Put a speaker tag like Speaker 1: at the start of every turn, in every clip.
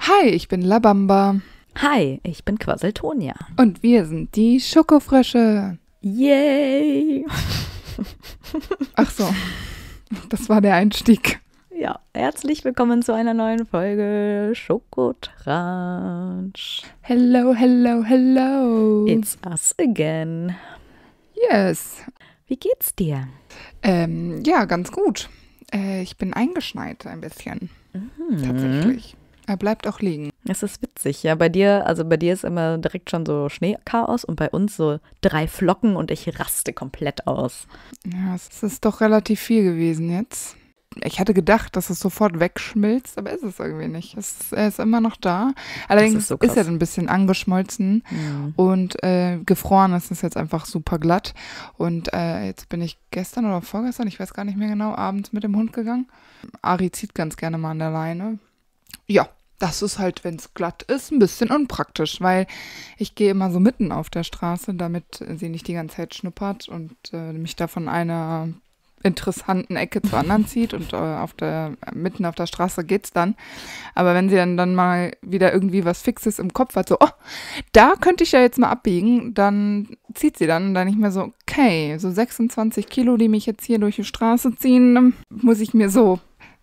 Speaker 1: Hi, ich bin Labamba. Hi, ich
Speaker 2: bin Quasseltonia.
Speaker 1: Und wir sind die Schokofrösche.
Speaker 2: Yay!
Speaker 1: Ach so, das war der Einstieg.
Speaker 2: Ja, herzlich willkommen zu einer neuen Folge Schokotransch. Hello,
Speaker 1: hello, hello. It's us again. Yes. Wie geht's dir? Ähm, ja, ganz gut. Äh, ich bin eingeschneit ein bisschen. Mhm. Tatsächlich. Er bleibt auch liegen. Es ist witzig, ja. Bei dir, also bei dir ist
Speaker 2: immer direkt schon so Schneechaos und bei uns so drei Flocken und ich raste komplett aus.
Speaker 1: Ja, es ist doch relativ viel gewesen jetzt ich hatte gedacht, dass es sofort wegschmilzt, aber ist es irgendwie nicht. Es, er ist immer noch da. Allerdings ist, so ist, er ein bisschen angeschmolzen ja. Mhm. und äh, gefroren. Es ist jetzt einfach super glatt. Und äh, jetzt bin ich gestern oder vorgestern, ich weiß gar nicht mehr genau, abends mit dem Hund gegangen. Ari zieht ganz gerne mal an der Leine. Ja, das ist halt, wenn es glatt ist, ein bisschen unpraktisch, weil ich gehe immer so mitten auf der Straße, damit sie nicht die ganze Zeit schnuppert und äh, mich da von einer interessanten Ecke zur anderen zieht und äh, auf der, mitten auf der Straße geht's dann. Aber wenn sie dann, dann mal wieder irgendwie was Fixes im Kopf hat, so, oh, da könnte ich ja jetzt mal abbiegen, dann zieht sie dann und dann nicht mehr so, okay, so 26 Kilo, die mich jetzt hier durch die Straße ziehen, muss ich mir so,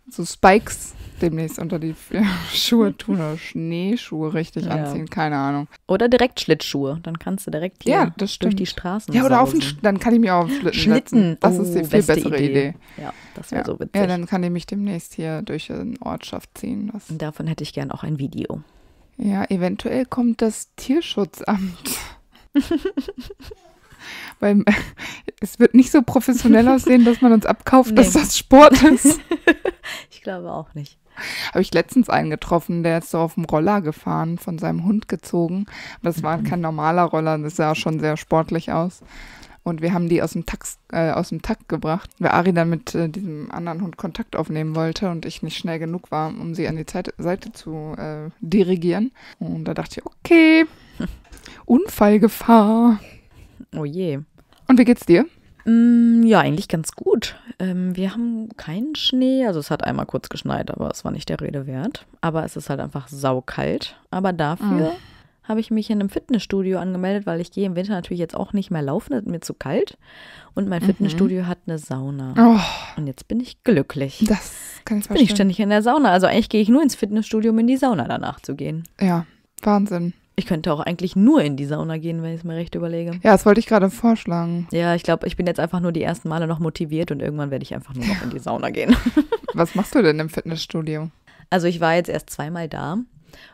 Speaker 1: so Spikes demnächst unter die Schuhe mhm. tun oder Schneeschuhe richtig ja. anziehen, keine Ahnung. Oder direkt Schlittschuhe, dann kannst du direkt ja, das durch die Straßen. Ja, oder sausen. auf den dann kann ich mich auch auf Schlitten, Schlitten. Das oh, ist die oh, viel bessere Idee. Idee. Ja, das wäre ja. so witzig. Ja, dann kann ich mich demnächst hier durch eine Ortschaft ziehen. Das Davon hätte ich gern auch ein Video. Ja, eventuell kommt das Tierschutzamt. Weil es wird nicht so professionell aussehen, dass man uns abkauft, nee. dass das Sport ist. ich glaube auch nicht. Habe ich letztens einen getroffen, der ist so auf dem Roller gefahren, von seinem Hund gezogen. Aber das war mhm. kein normaler Roller, das sah schon sehr sportlich aus. Und wir haben die aus dem, Tax, äh, aus dem Takt gebracht, weil Ari dann mit äh, diesem anderen Hund Kontakt aufnehmen wollte und ich nicht schnell genug war, um sie an die Zeit, Seite zu äh, dirigieren. Und da dachte ich, okay, Unfallgefahr. Oh je. Und wie geht's dir?
Speaker 2: Mm, ja, eigentlich ganz gut. Ähm, wir haben keinen Schnee. Also es hat einmal kurz geschneit, aber es war nicht der Rede wert. Aber es ist halt einfach saukalt. Aber dafür mm. habe ich mich in einem Fitnessstudio angemeldet, weil ich gehe im Winter natürlich jetzt auch nicht mehr laufen, Es ist mir zu kalt. Und mein mhm. Fitnessstudio hat eine Sauna. Oh. Und jetzt bin ich glücklich. Das
Speaker 1: kann ich jetzt bin ich ständig
Speaker 2: in der Sauna. Also eigentlich gehe ich nur ins Fitnessstudio, um in die Sauna danach zu gehen.
Speaker 1: Ja, Wahnsinn.
Speaker 2: Ich könnte auch eigentlich nur in die Sauna gehen, wenn ich es mir recht überlege. Ja,
Speaker 1: das wollte ich gerade vorschlagen.
Speaker 2: Ja, ich glaube, ich bin jetzt einfach nur die ersten Male noch motiviert und irgendwann werde ich einfach nur noch in die Sauna gehen. Was machst du denn im Fitnessstudio? Also ich war jetzt erst zweimal da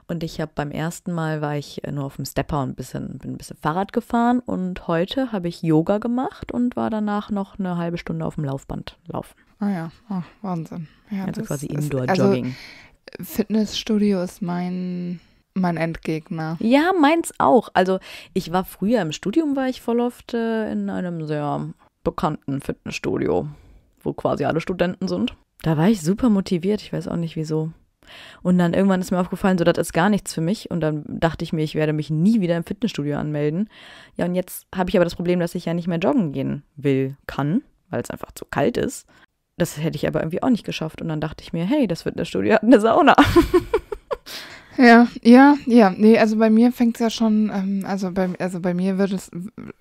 Speaker 2: und ich habe beim ersten Mal war ich äh, nur auf dem Stepper und ein bisschen, bin ein bisschen Fahrrad gefahren und heute habe ich Yoga gemacht und war danach noch eine halbe Stunde auf dem Laufband laufen.
Speaker 1: Ah ja, oh, Wahnsinn. Ja, also quasi Indoor-Jogging. Also Fitnessstudio ist mein mein Endgegner. Ja,
Speaker 2: meins auch. Also ich war früher im Studium, war ich voll oft äh, in einem sehr bekannten Fitnessstudio, wo quasi alle Studenten sind. Da war ich super motiviert, ich weiß auch nicht wieso. Und dann irgendwann ist mir aufgefallen, so das ist gar nichts für mich. Und dann dachte ich mir, ich werde mich nie wieder im Fitnessstudio anmelden. Ja, und jetzt habe ich aber das Problem, dass ich ja nicht mehr joggen gehen will, kann, weil es einfach zu kalt ist. Das hätte ich aber irgendwie auch nicht geschafft. Und dann dachte ich mir, hey, das Fitnessstudio hat eine Sauna.
Speaker 1: Ja, ja, ja. Nee, also bei mir fängt es ja schon, ähm, also, bei, also bei mir wird es,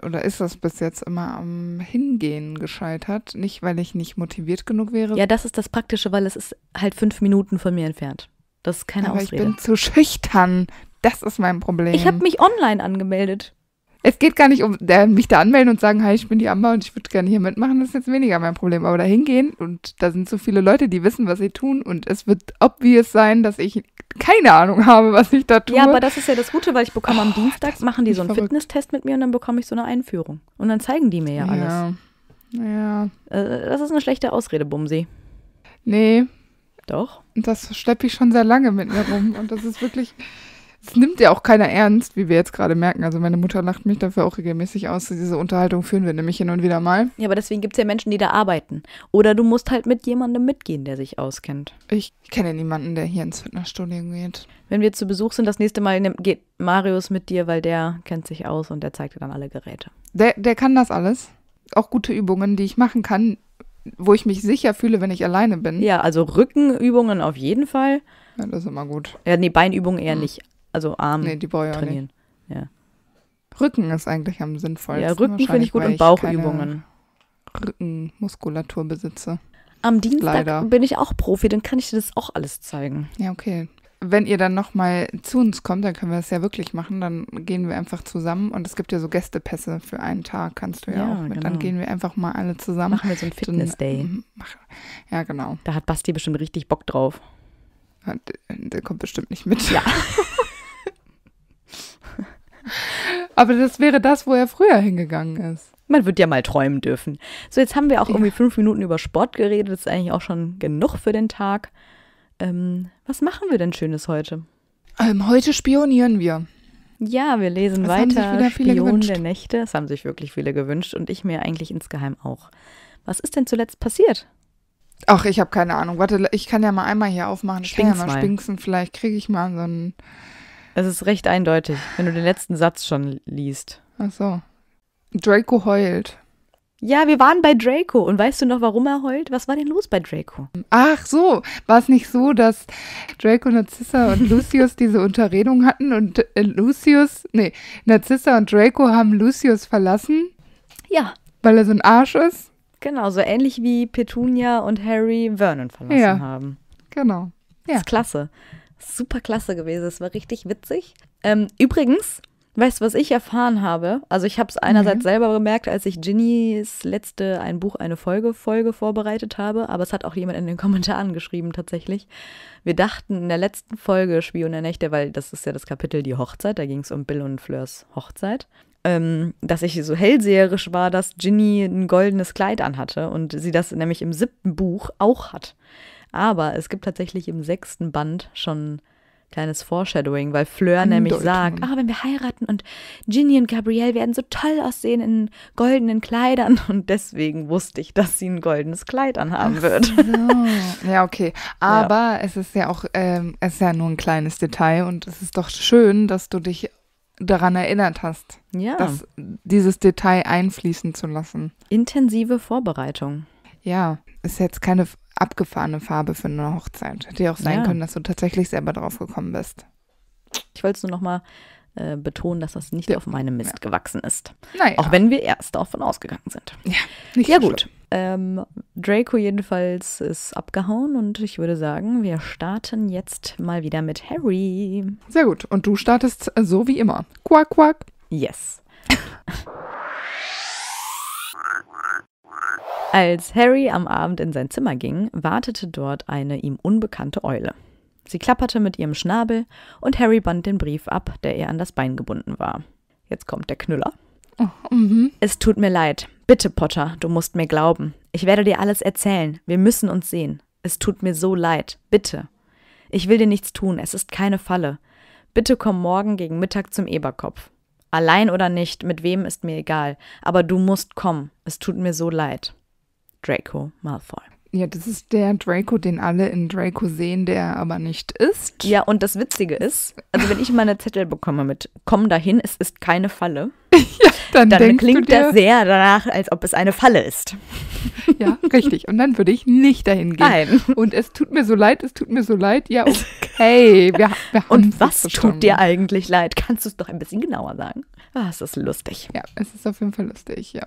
Speaker 1: oder ist das bis jetzt immer am Hingehen gescheitert. Nicht, weil ich nicht motiviert genug wäre. Ja, das ist
Speaker 2: das Praktische, weil es ist halt fünf Minuten
Speaker 1: von mir entfernt. Das ist keine Aber Ausrede. ich bin zu schüchtern. Das ist mein Problem. Ich habe mich
Speaker 2: online angemeldet.
Speaker 1: Es geht gar nicht um äh, mich da anmelden und sagen, hi, ich bin die Amber und ich würde gerne hier mitmachen. Das ist jetzt weniger mein Problem. Aber da hingehen und da sind so viele Leute, die wissen, was sie tun. Und es wird obvious sein, dass ich keine Ahnung habe, was ich da tue. Ja, aber das ist ja das Gute, weil ich bekomme oh, am
Speaker 2: Dienstag, machen die so einen verrückt. Fitnesstest mit mir und dann bekomme ich so eine Einführung. Und dann zeigen die mir ja alles. Ja.
Speaker 1: ja. Äh, das ist eine schlechte Ausrede, Bumsi. Nee. Doch. Das schleppe ich schon sehr lange mit mir rum. Und das ist wirklich... Das nimmt ja auch keiner ernst, wie wir jetzt gerade merken. Also meine Mutter lacht mich dafür auch regelmäßig aus. Diese Unterhaltung führen wir nämlich hin und wieder mal. Ja, aber deswegen gibt es ja Menschen, die da arbeiten. Oder du musst halt mit jemandem mitgehen, der sich auskennt. Ich kenne
Speaker 2: niemanden, der hier ins Fitnessstudio geht. Wenn wir zu Besuch sind, das nächste Mal geht Marius mit dir, weil der kennt sich aus und der zeigt dir dann alle Geräte.
Speaker 1: Der, der kann das alles. Auch gute Übungen, die ich machen kann, wo ich mich sicher fühle, wenn ich alleine bin. Ja,
Speaker 2: also Rückenübungen auf jeden Fall. Ja, das ist immer gut. Ja, nee, Beinübungen eher hm. nicht also Arm nee, die Bäume trainieren.
Speaker 1: Ja. Rücken ist eigentlich am sinnvollsten. Ja, Rücken finde ich gut und Bauchübungen. Rückenmuskulatur besitze. Am Dienstag Leider. bin ich auch Profi, dann kann ich dir das auch alles zeigen. Ja, okay. Wenn ihr dann nochmal zu uns kommt, dann können wir das ja wirklich machen. Dann gehen wir einfach zusammen und es gibt ja so Gästepässe für einen Tag, kannst du ja, ja auch mit. Genau. Dann gehen wir einfach mal alle zusammen. Machen wir so einen Fitness-Day. Mhm, ja, genau. Da hat Basti bestimmt richtig Bock drauf. Äh, der kommt bestimmt nicht mit. Ja. Aber das wäre das, wo er früher hingegangen ist. Man wird ja mal träumen dürfen.
Speaker 2: So, jetzt haben wir auch ja. irgendwie fünf Minuten über Sport geredet. Das ist eigentlich auch schon genug für den Tag. Ähm, was machen wir denn Schönes heute? Ähm,
Speaker 1: heute spionieren wir. Ja, wir lesen das weiter. Spion der
Speaker 2: Nächte. Das haben sich wirklich viele gewünscht und ich mir eigentlich insgeheim auch.
Speaker 1: Was ist denn zuletzt passiert? Ach, ich habe keine Ahnung. Warte, ich kann ja mal einmal hier aufmachen. Ich Spink's kann ja mal spinksen. Vielleicht kriege ich mal so einen
Speaker 2: es ist recht eindeutig, wenn du den letzten Satz schon liest.
Speaker 1: Ach so. Draco heult. Ja, wir waren bei Draco. Und weißt du noch, warum er heult? Was war denn los bei Draco? Ach so, war es nicht so, dass Draco, Narcissa und Lucius diese Unterredung hatten und äh, Lucius, nee, Narcissa und Draco haben Lucius verlassen? Ja. Weil er so ein Arsch ist?
Speaker 2: Genau, so ähnlich wie Petunia und Harry Vernon verlassen ja, haben. Genau. Ja. Das ist klasse super klasse gewesen. Es war richtig witzig. Ähm, übrigens, weißt du, was ich erfahren habe? Also ich habe es einerseits mhm. selber bemerkt, als ich Ginnys letzte Ein Buch, eine Folge Folge vorbereitet habe, aber es hat auch jemand in den Kommentaren geschrieben tatsächlich. Wir dachten in der letzten Folge Spion der Nächte, weil das ist ja das Kapitel Die Hochzeit, da ging es um Bill und Fleurs Hochzeit. Ähm, dass ich so hellseherisch war, dass Ginny ein goldenes Kleid anhatte und sie das nämlich im siebten Buch auch hat. Aber es gibt tatsächlich im sechsten Band schon kleines Foreshadowing, weil Fleur nämlich sagt, ah, wenn wir heiraten und Ginny und Gabrielle werden so toll aussehen in goldenen Kleidern und deswegen
Speaker 1: wusste ich, dass sie ein goldenes Kleid anhaben Ach wird. So. Ja, okay. Aber ja. es ist ja auch, ähm, es ist ja nur ein kleines Detail und es ist doch schön, dass du dich daran erinnert hast, ja. das, dieses Detail einfließen zu lassen.
Speaker 2: Intensive
Speaker 1: Vorbereitung. Ja, ist jetzt keine abgefahrene Farbe für eine Hochzeit. Hätte ja auch sein ja. können, dass du tatsächlich selber drauf gekommen bist.
Speaker 2: Ich wollte es nur nochmal äh, betonen, dass das nicht ja. auf meinem Mist ja. gewachsen ist. Naja. Auch wenn wir erst davon ausgegangen sind. Ja, nicht ja so gut. Ähm, Draco jedenfalls ist abgehauen und ich würde sagen, wir starten jetzt mal wieder mit Harry. Sehr gut. Und du startest so wie immer. Quack, quack. Yes. Als Harry am Abend in sein Zimmer ging, wartete dort eine ihm unbekannte Eule. Sie klapperte mit ihrem Schnabel und Harry band den Brief ab, der ihr an das Bein gebunden war. Jetzt kommt der Knüller. Oh, mm -hmm. es tut mir leid. Bitte, Potter, du musst mir glauben. Ich werde dir alles erzählen. Wir müssen uns sehen. Es tut mir so leid. Bitte. Ich will dir nichts tun. Es ist keine Falle. Bitte komm morgen gegen Mittag zum Eberkopf. Allein oder nicht, mit wem ist mir egal. Aber du musst kommen. Es tut mir so leid. Draco Malfoy.
Speaker 1: Ja, das ist der Draco, den alle in Draco sehen, der
Speaker 2: aber nicht ist. Ja, und das Witzige ist, also wenn ich meine Zettel bekomme mit Komm dahin, es ist keine Falle, ja, dann, dann klingt das sehr danach, als ob es eine Falle ist.
Speaker 1: Ja, richtig. Und dann würde ich nicht dahin gehen. Nein. Und es tut mir so leid, es tut mir so leid. Ja, okay. Wir, wir Und was tut dir eigentlich leid? Kannst du es doch ein bisschen genauer sagen? Ah, es ist lustig. Ja, es ist auf jeden Fall lustig, ja.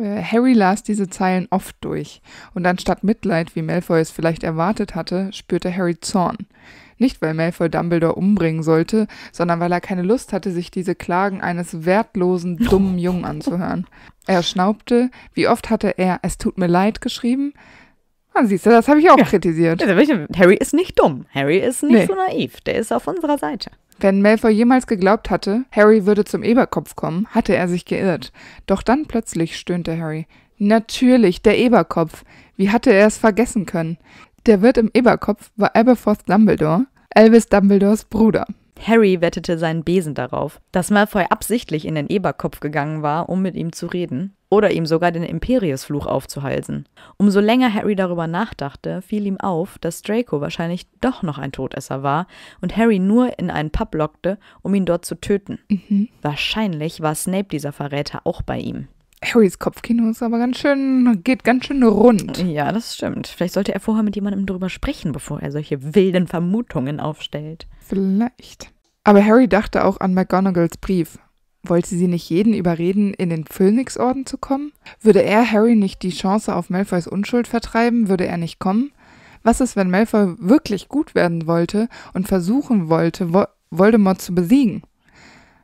Speaker 1: Äh, Harry las diese Zeilen oft durch, und anstatt Mitleid, wie Malfoy es vielleicht erwartet hatte, spürte Harry Zorn. Nicht, weil Malfoy Dumbledore umbringen sollte, sondern weil er keine Lust hatte, sich diese Klagen eines wertlosen, dummen Jungen anzuhören. Er schnaubte, wie oft hatte er Es tut mir leid geschrieben, Ah, siehst du, das habe ich auch ja. kritisiert. Also,
Speaker 2: Harry ist nicht dumm. Harry ist nicht nee. so naiv. Der ist
Speaker 1: auf unserer Seite. Wenn Malfoy jemals geglaubt hatte, Harry würde zum Eberkopf kommen, hatte er sich geirrt. Doch dann plötzlich stöhnte Harry. Natürlich, der Eberkopf. Wie hatte er es vergessen können? Der Wirt im Eberkopf war Aberforth Dumbledore, Albus Dumbledores Bruder.
Speaker 2: Harry wettete seinen Besen darauf, dass Malfoy absichtlich in den Eberkopf gegangen war, um mit ihm zu reden oder ihm sogar den Imperiusfluch aufzuhalsen. Umso länger Harry darüber nachdachte, fiel ihm auf, dass Draco wahrscheinlich doch noch ein Todesser war und Harry nur in einen Pub lockte, um ihn dort zu töten. Mhm. Wahrscheinlich war Snape dieser Verräter auch bei ihm. Harrys Kopfkino ist aber ganz schön, geht ganz schön rund. Ja, das stimmt. Vielleicht sollte er vorher mit jemandem drüber sprechen, bevor er solche wilden Vermutungen aufstellt.
Speaker 1: Vielleicht. Aber Harry dachte auch an McGonagalls Brief. Wollte sie nicht jeden überreden, in den Phönixorden zu kommen? Würde er Harry nicht die Chance auf Malfoys Unschuld vertreiben? Würde er nicht kommen? Was ist, wenn Malfoy wirklich gut werden wollte und versuchen wollte, Voldemort zu besiegen?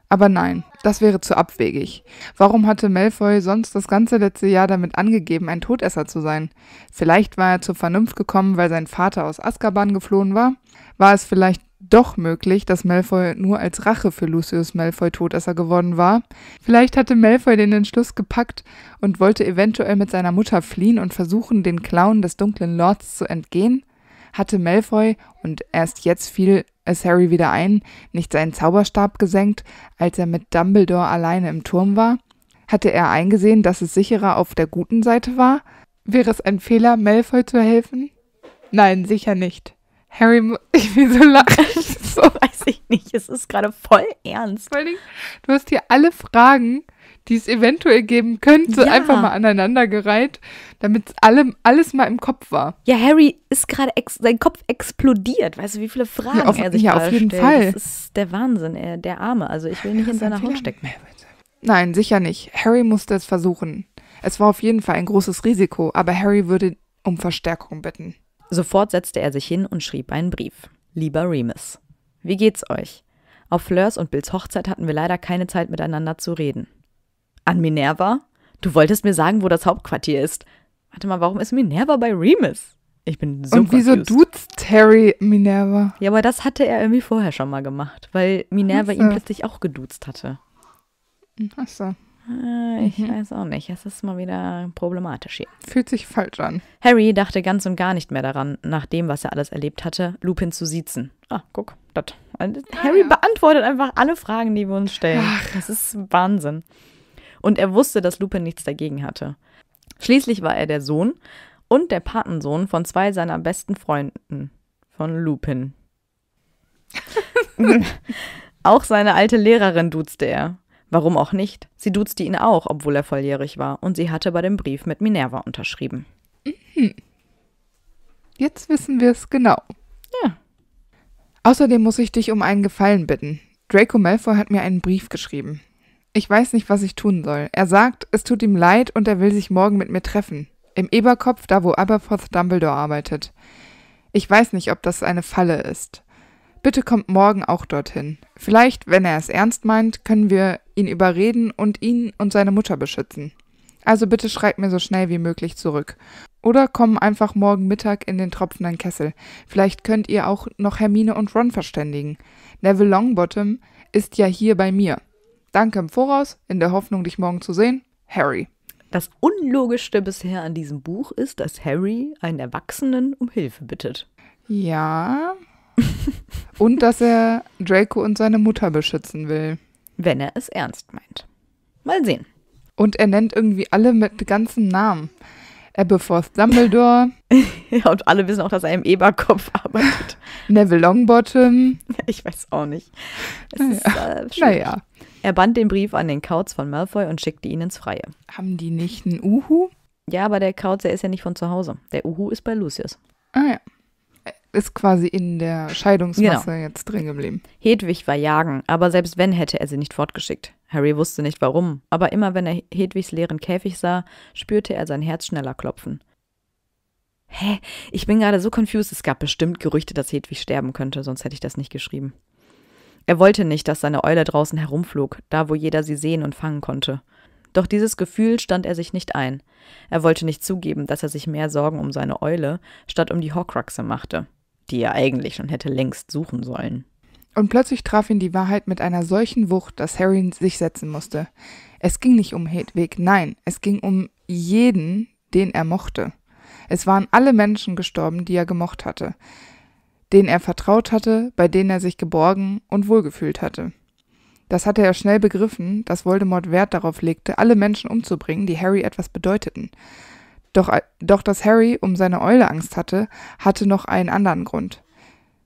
Speaker 1: Aber nein, das wäre zu abwegig. Warum hatte Malfoy sonst das ganze letzte Jahr damit angegeben, ein Todesser zu sein? Vielleicht war er zur Vernunft gekommen, weil sein Vater aus Azkaban geflohen war? War es vielleicht doch möglich, dass Malfoy nur als Rache für Lucius Malfoy Todesser geworden war? Vielleicht hatte Malfoy den Entschluss gepackt und wollte eventuell mit seiner Mutter fliehen und versuchen, den Clown des dunklen Lords zu entgehen? Hatte Malfoy, und erst jetzt fiel es Harry wieder ein, nicht seinen Zauberstab gesenkt, als er mit Dumbledore alleine im Turm war? Hatte er eingesehen, dass es sicherer auf der guten Seite war? Wäre es ein Fehler, Malfoy zu helfen? Nein, sicher nicht. Harry, ich will so lachen. so weiß ich nicht. Es ist gerade voll ernst. Du hast hier alle Fragen die es eventuell geben könnte, ja. einfach mal aneinandergereiht, damit allem alles mal im Kopf war. Ja, Harry ist gerade sein Kopf explodiert.
Speaker 2: Weißt du, wie viele Fragen ja, auf, er sich ja, auf jeden stellt. Fall. Das
Speaker 1: ist der Wahnsinn, er, der Arme. Also ich will nicht in seiner Haut stecken. Nein, sicher nicht. Harry musste es versuchen. Es war auf jeden Fall ein großes Risiko, aber Harry würde um Verstärkung bitten. Sofort setzte er sich hin und schrieb einen Brief.
Speaker 2: Lieber Remus, wie geht's euch? Auf Fleurs und Bills Hochzeit hatten wir leider keine Zeit miteinander zu reden. An Minerva? Du wolltest mir sagen, wo das Hauptquartier ist. Warte mal, warum ist Minerva bei Remus? Ich bin so Und wieso confused.
Speaker 1: duzt Terry Minerva?
Speaker 2: Ja, aber das hatte er irgendwie vorher schon mal gemacht, weil Minerva Achso. ihn plötzlich auch geduzt hatte.
Speaker 1: Hm, Achso. Ah, ich mhm. weiß
Speaker 2: auch nicht. Es ist mal wieder problematisch hier. Fühlt sich falsch an. Harry dachte ganz und gar nicht mehr daran, nach dem, was er alles erlebt hatte, Lupin zu siezen. Ah, guck, das. Harry ah, beantwortet einfach alle Fragen, die wir uns stellen. Ach. Das ist Wahnsinn und er wusste, dass Lupin nichts dagegen hatte. Schließlich war er der Sohn und der Patensohn von zwei seiner besten Freunden, von Lupin. auch seine alte Lehrerin duzte er. Warum auch nicht? Sie duzte ihn auch, obwohl er volljährig war, und sie hatte bei dem Brief mit Minerva
Speaker 1: unterschrieben. Mhm. Jetzt wissen wir es genau. Ja. Außerdem muss ich dich um einen Gefallen bitten. Draco Malfoy hat mir einen Brief geschrieben. Ich weiß nicht, was ich tun soll. Er sagt, es tut ihm leid und er will sich morgen mit mir treffen. Im Eberkopf, da wo Aberforth Dumbledore arbeitet. Ich weiß nicht, ob das eine Falle ist. Bitte kommt morgen auch dorthin. Vielleicht, wenn er es ernst meint, können wir ihn überreden und ihn und seine Mutter beschützen. Also bitte schreibt mir so schnell wie möglich zurück. Oder komm einfach morgen Mittag in den tropfenden Kessel. Vielleicht könnt ihr auch noch Hermine und Ron verständigen. Neville Longbottom ist ja hier bei mir. Danke im Voraus, in der Hoffnung, dich morgen zu sehen. Harry. Das Unlogischste bisher an
Speaker 2: diesem Buch ist, dass Harry einen Erwachsenen um Hilfe bittet.
Speaker 1: Ja. und dass er Draco und seine Mutter beschützen will. Wenn er es ernst meint. Mal sehen. Und er nennt irgendwie alle mit ganzen Namen. Aberforth Dumbledore. ja, und alle wissen auch, dass er im Eberkopf arbeitet. Neville Longbottom. Ich weiß auch nicht. Es naja. Ist, äh, naja. Er band den
Speaker 2: Brief an den Kauz von Malfoy und schickte ihn ins Freie. Haben die nicht
Speaker 1: einen Uhu? Ja, aber der
Speaker 2: Kauz, der ist ja nicht von zu Hause. Der Uhu ist bei Lucius.
Speaker 1: Ah ja. Ist quasi in der Scheidungsmasse genau. jetzt drin geblieben. Hedwig war
Speaker 2: jagen, aber selbst wenn, hätte er sie nicht fortgeschickt. Harry wusste nicht warum, aber immer wenn er Hedwigs leeren Käfig sah, spürte er sein Herz schneller klopfen. Hä? Ich bin gerade so confused. Es gab bestimmt Gerüchte, dass Hedwig sterben könnte, sonst hätte ich das nicht geschrieben. Er wollte nicht, dass seine Eule draußen herumflog, da wo jeder sie sehen und fangen konnte. Doch dieses Gefühl stand er sich nicht ein. Er wollte nicht zugeben, dass er sich mehr Sorgen um seine Eule statt um die Horcruxe machte, die er eigentlich schon hätte
Speaker 1: längst suchen sollen. Und plötzlich traf ihn die Wahrheit mit einer solchen Wucht, dass Harry sich setzen musste. Es ging nicht um Hedwig, nein, es ging um jeden, den er mochte. Es waren alle Menschen gestorben, die er gemocht hatte denen er vertraut hatte, bei denen er sich geborgen und wohlgefühlt hatte. Das hatte er schnell begriffen, dass Voldemort Wert darauf legte, alle Menschen umzubringen, die Harry etwas bedeuteten. Doch, äh, doch dass Harry um seine Eule Angst hatte, hatte noch einen anderen Grund.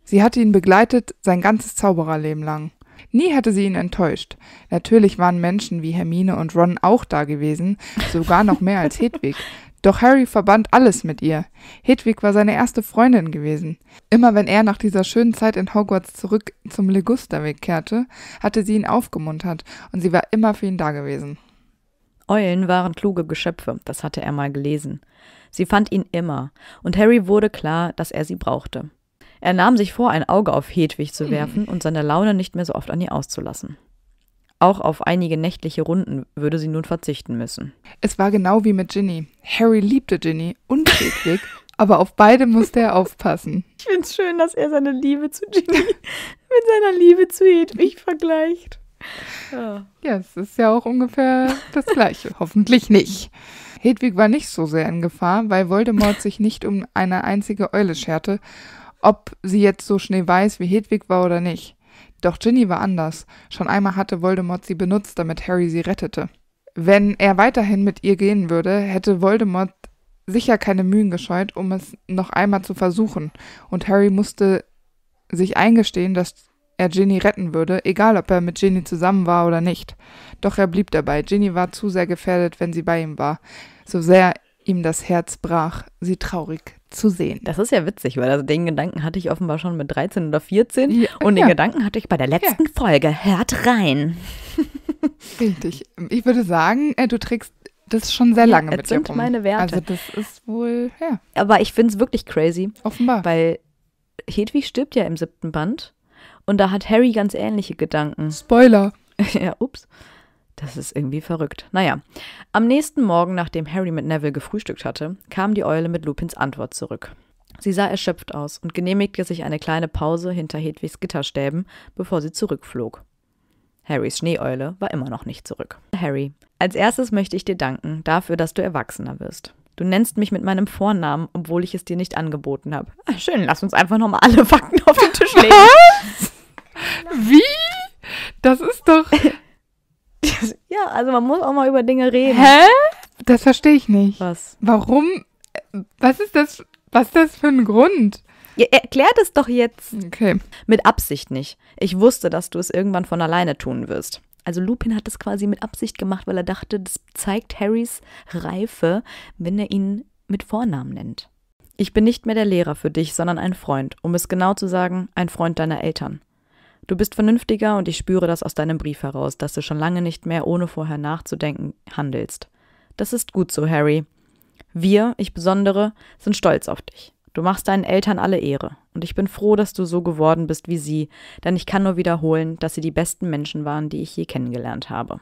Speaker 1: Sie hatte ihn begleitet sein ganzes Zaubererleben lang. Nie hatte sie ihn enttäuscht. Natürlich waren Menschen wie Hermine und Ron auch da gewesen, sogar noch mehr als Hedwig, doch Harry verband alles mit ihr. Hedwig war seine erste Freundin gewesen. Immer wenn er nach dieser schönen Zeit in Hogwarts zurück zum Legusterweg kehrte, hatte sie ihn aufgemuntert und sie war immer für ihn da gewesen. Eulen waren kluge Geschöpfe, das hatte er mal gelesen.
Speaker 2: Sie fand ihn immer, und Harry wurde klar, dass er sie brauchte. Er nahm sich vor, ein Auge auf Hedwig zu werfen und seine Laune nicht mehr so oft an ihr auszulassen. Auch auf
Speaker 1: einige nächtliche Runden würde sie nun verzichten müssen. Es war genau wie mit Ginny. Harry liebte Ginny untätig, aber auf beide musste er aufpassen.
Speaker 2: Ich finde es schön, dass er seine Liebe zu Ginny mit
Speaker 1: seiner Liebe zu
Speaker 2: Hedwig vergleicht. Ja.
Speaker 1: ja, es ist ja auch ungefähr das Gleiche. Hoffentlich nicht. Hedwig war nicht so sehr in Gefahr, weil Voldemort sich nicht um eine einzige Eule scherte, ob sie jetzt so schneeweiß wie Hedwig war oder nicht. Doch Ginny war anders. Schon einmal hatte Voldemort sie benutzt, damit Harry sie rettete. Wenn er weiterhin mit ihr gehen würde, hätte Voldemort sicher keine Mühen gescheut, um es noch einmal zu versuchen. Und Harry musste sich eingestehen, dass er Ginny retten würde, egal ob er mit Ginny zusammen war oder nicht. Doch er blieb dabei. Ginny war zu sehr gefährdet, wenn sie bei ihm war. So sehr ihm das Herz brach, sie traurig zu sehen. Das ist ja witzig, weil also den Gedanken hatte ich offenbar schon mit 13
Speaker 2: oder 14 ja, und ja. den Gedanken hatte ich bei der letzten ja. Folge. Hört rein.
Speaker 1: Richtig. Ich würde sagen, äh, du trägst das schon sehr lange mit dir sind meine Werte. Also das ist wohl, ja. Aber ich finde es wirklich crazy. Offenbar. Weil Hedwig stirbt ja im
Speaker 2: siebten Band und da hat Harry ganz ähnliche Gedanken. Spoiler. ja, ups. Das ist irgendwie verrückt. Naja, am nächsten Morgen, nachdem Harry mit Neville gefrühstückt hatte, kam die Eule mit Lupins Antwort zurück. Sie sah erschöpft aus und genehmigte sich eine kleine Pause hinter Hedwigs Gitterstäben, bevor sie zurückflog. Harrys Schneeeule war immer noch nicht zurück. Harry, als erstes möchte ich dir danken dafür, dass du erwachsener wirst. Du nennst mich mit meinem Vornamen, obwohl ich es dir nicht angeboten habe. Ah, schön, lass uns einfach nochmal alle Fakten auf den Tisch legen. Was? Wie? Das ist doch. Ja, also man muss auch mal über Dinge reden. Hä?
Speaker 1: Das verstehe ich nicht. Was? Warum? Was ist das? Was ist das für ein Grund? Ja, erklärt es doch jetzt.
Speaker 2: Okay. Mit Absicht nicht. Ich wusste, dass du es irgendwann von alleine tun wirst. Also Lupin hat es quasi mit Absicht gemacht, weil er dachte, das zeigt Harrys Reife, wenn er ihn mit Vornamen nennt. Ich bin nicht mehr der Lehrer für dich, sondern ein Freund, um es genau zu sagen, ein Freund deiner Eltern. Du bist vernünftiger und ich spüre das aus deinem Brief heraus, dass du schon lange nicht mehr, ohne vorher nachzudenken, handelst. Das ist gut so, Harry. Wir, ich besondere, sind stolz auf dich. Du machst deinen Eltern alle Ehre, und ich bin froh, dass du so geworden bist wie sie, denn ich kann nur wiederholen, dass sie die besten Menschen waren, die ich je kennengelernt habe.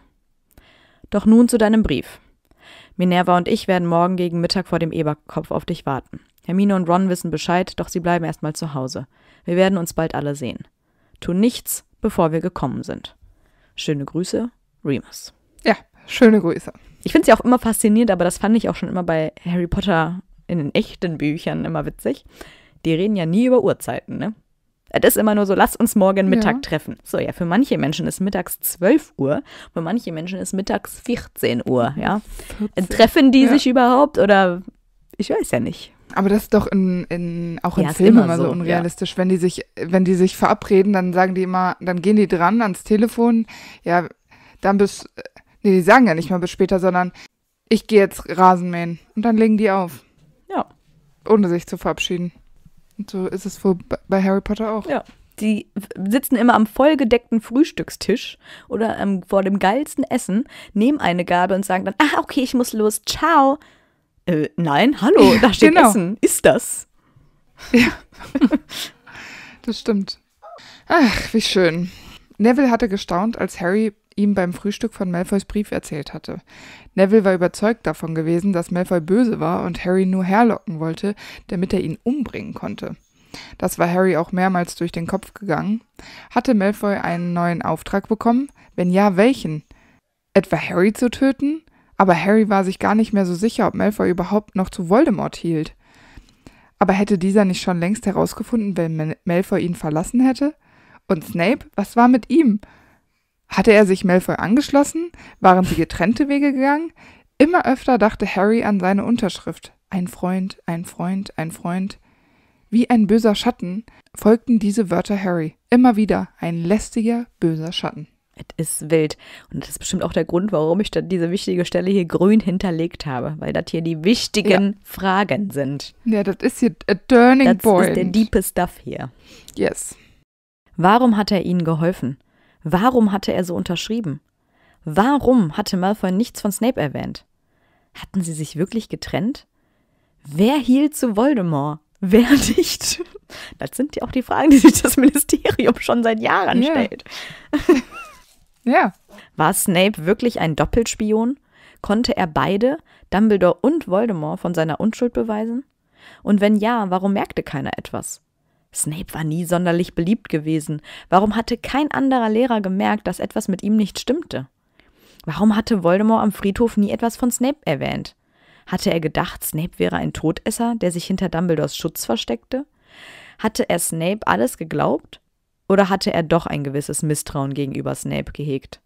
Speaker 2: Doch nun zu deinem Brief. Minerva und ich werden morgen gegen Mittag vor dem Eberkopf auf dich warten. Hermine und Ron wissen Bescheid, doch sie bleiben erstmal zu Hause. Wir werden uns bald alle sehen tu nichts, bevor wir gekommen sind. Schöne Grüße, Remus. Ja, schöne Grüße. Ich finde es ja auch immer faszinierend, aber das fand ich auch schon immer bei Harry Potter in den echten Büchern immer witzig. Die reden ja nie über Uhrzeiten, ne? Es ist immer nur so, lass uns morgen Mittag ja. treffen. So, ja, für manche Menschen ist mittags 12 Uhr, für manche Menschen ist mittags 14 Uhr, ja. 14, Treffen die ja. sich überhaupt oder
Speaker 1: ich weiß ja nicht. Aber das ist doch in, in auch in ja, Filmen immer so, unrealistisch. Ja. Wenn die sich, wenn die sich verabreden, dann sagen die immer, dann gehen die dran ans Telefon, ja, dann bis. Äh, nee, die sagen ja nicht mal bis später, sondern ich gehe jetzt Rasenmähen. Und dann legen die auf. Ja. Ohne sich zu verabschieden. Und so ist es wohl bei Harry Potter auch.
Speaker 2: Ja. Die sitzen immer am vollgedeckten Frühstückstisch oder ähm, vor dem geilsten Essen, nehmen eine Gabel und sagen dann, ah, okay, ich muss los, ciao äh, nein, hallo, da steht genau. Essen. Ist das? Ja.
Speaker 1: das stimmt. Ach, wie schön. Neville hatte gestaunt, als Harry ihm beim Frühstück von Malfoys Brief erzählt hatte. Neville war überzeugt davon gewesen, dass Malfoy böse war und Harry nur herlocken wollte, damit er ihn umbringen konnte. Das war Harry auch mehrmals durch den Kopf gegangen. Hatte Malfoy einen neuen Auftrag bekommen? Wenn ja, welchen? Etwa Harry zu töten? aber Harry war sich gar nicht mehr so sicher, ob Malfoy überhaupt noch zu Voldemort hielt. Aber hätte dieser nicht schon längst herausgefunden, wenn Malfoy ihn verlassen hätte? Und Snape, was war mit ihm? Hatte er sich Malfoy angeschlossen? Waren sie getrennte Wege gegangen? Immer öfter dachte Harry an seine Unterschrift. Ein Freund, ein Freund, ein Freund. Wie ein böser Schatten folgten diese Wörter Harry. Immer wieder ein lästiger, böser Schatten. Es ist wild. Und das ist bestimmt
Speaker 2: auch der Grund, warum ich dann diese wichtige Stelle hier grün hinterlegt habe, weil das hier die wichtigen ja. Fragen sind.
Speaker 1: Ja, das ist hier a turning das point. Das ist der deepest Stuff hier.
Speaker 2: Yes. Warum hat er ihnen geholfen? Warum hatte er so unterschrieben? Warum hatte Malfoy nichts von Snape erwähnt? Hatten sie sich wirklich getrennt? Wer hielt zu Voldemort? Wer nicht? Das sind ja auch die Fragen, die sich das Ministerium schon seit Jahren yeah. stellt. Ja. War Snape wirklich ein Doppelspion? Konnte er beide, Dumbledore und Voldemort, von seiner Unschuld beweisen? Und wenn ja, warum merkte keiner etwas? Snape war nie sonderlich beliebt gewesen. Warum hatte kein anderer Lehrer gemerkt, dass etwas mit ihm nicht stimmte? Warum hatte Voldemort am Friedhof nie etwas von Snape erwähnt? Hatte er gedacht, Snape wäre ein Todesser, der sich hinter Dumbledores Schutz versteckte? Hatte er Snape alles geglaubt? Oder hatte er doch ein gewisses Misstrauen gegenüber Snape gehegt?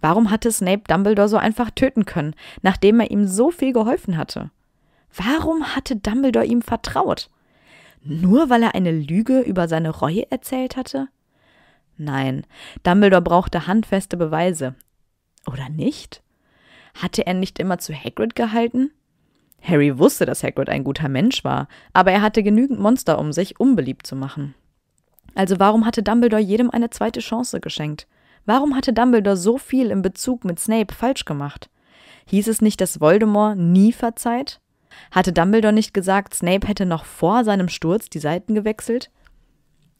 Speaker 2: Warum hatte Snape Dumbledore so einfach töten können, nachdem er ihm so viel geholfen hatte? Warum hatte Dumbledore ihm vertraut? Nur weil er eine Lüge über seine Reue erzählt hatte? Nein, Dumbledore brauchte handfeste Beweise. Oder nicht? Hatte er nicht immer zu Hagrid gehalten? Harry wusste, dass Hagrid ein guter Mensch war, aber er hatte genügend Monster um sich, um beliebt zu machen. Also warum hatte Dumbledore jedem eine zweite Chance geschenkt? Warum hatte Dumbledore so viel im Bezug mit Snape falsch gemacht? Hieß es nicht, dass Voldemort nie verzeiht? Hatte Dumbledore nicht gesagt, Snape hätte noch vor seinem Sturz die Seiten gewechselt?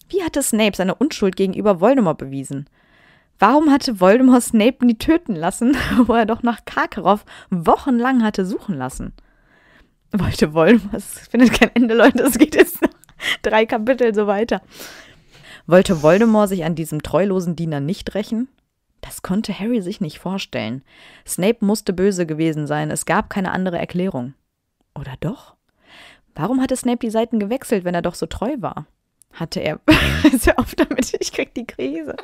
Speaker 2: Wie hatte Snape seine Unschuld gegenüber Voldemort bewiesen? Warum hatte Voldemort Snape nie töten lassen, wo er doch nach Karkaroff wochenlang hatte suchen lassen? Wollte Voldemort, es findet kein Ende, Leute, es geht jetzt noch drei Kapitel so weiter. Wollte Voldemort sich an diesem treulosen Diener nicht rächen? Das konnte Harry sich nicht vorstellen. Snape musste böse gewesen sein, es gab keine andere Erklärung. Oder doch? Warum hatte Snape die Seiten gewechselt, wenn er doch so treu war? Hatte er. Sehr oft damit, ich krieg die Krise.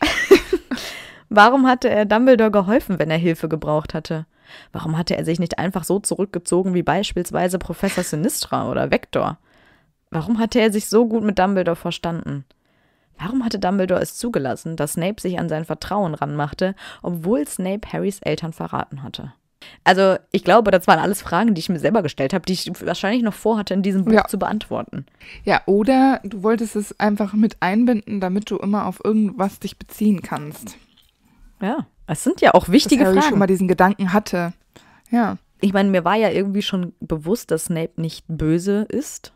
Speaker 2: Warum hatte er Dumbledore geholfen, wenn er Hilfe gebraucht hatte? Warum hatte er sich nicht einfach so zurückgezogen wie beispielsweise Professor Sinistra oder Vector? Warum hatte er sich so gut mit Dumbledore verstanden? Warum hatte Dumbledore es zugelassen, dass Snape sich an sein Vertrauen ranmachte, obwohl Snape Harrys Eltern verraten hatte? Also, ich glaube, das waren alles Fragen, die ich
Speaker 1: mir selber gestellt habe, die ich wahrscheinlich noch vorhatte, in diesem Buch ja. zu beantworten. Ja, oder du wolltest es einfach mit einbinden, damit du immer auf irgendwas dich beziehen kannst. Ja,
Speaker 2: es sind ja auch wichtige dass Harry Fragen. schon mal diesen Gedanken
Speaker 1: hatte. Ja. Ich meine, mir war ja irgendwie
Speaker 2: schon bewusst, dass Snape nicht böse ist.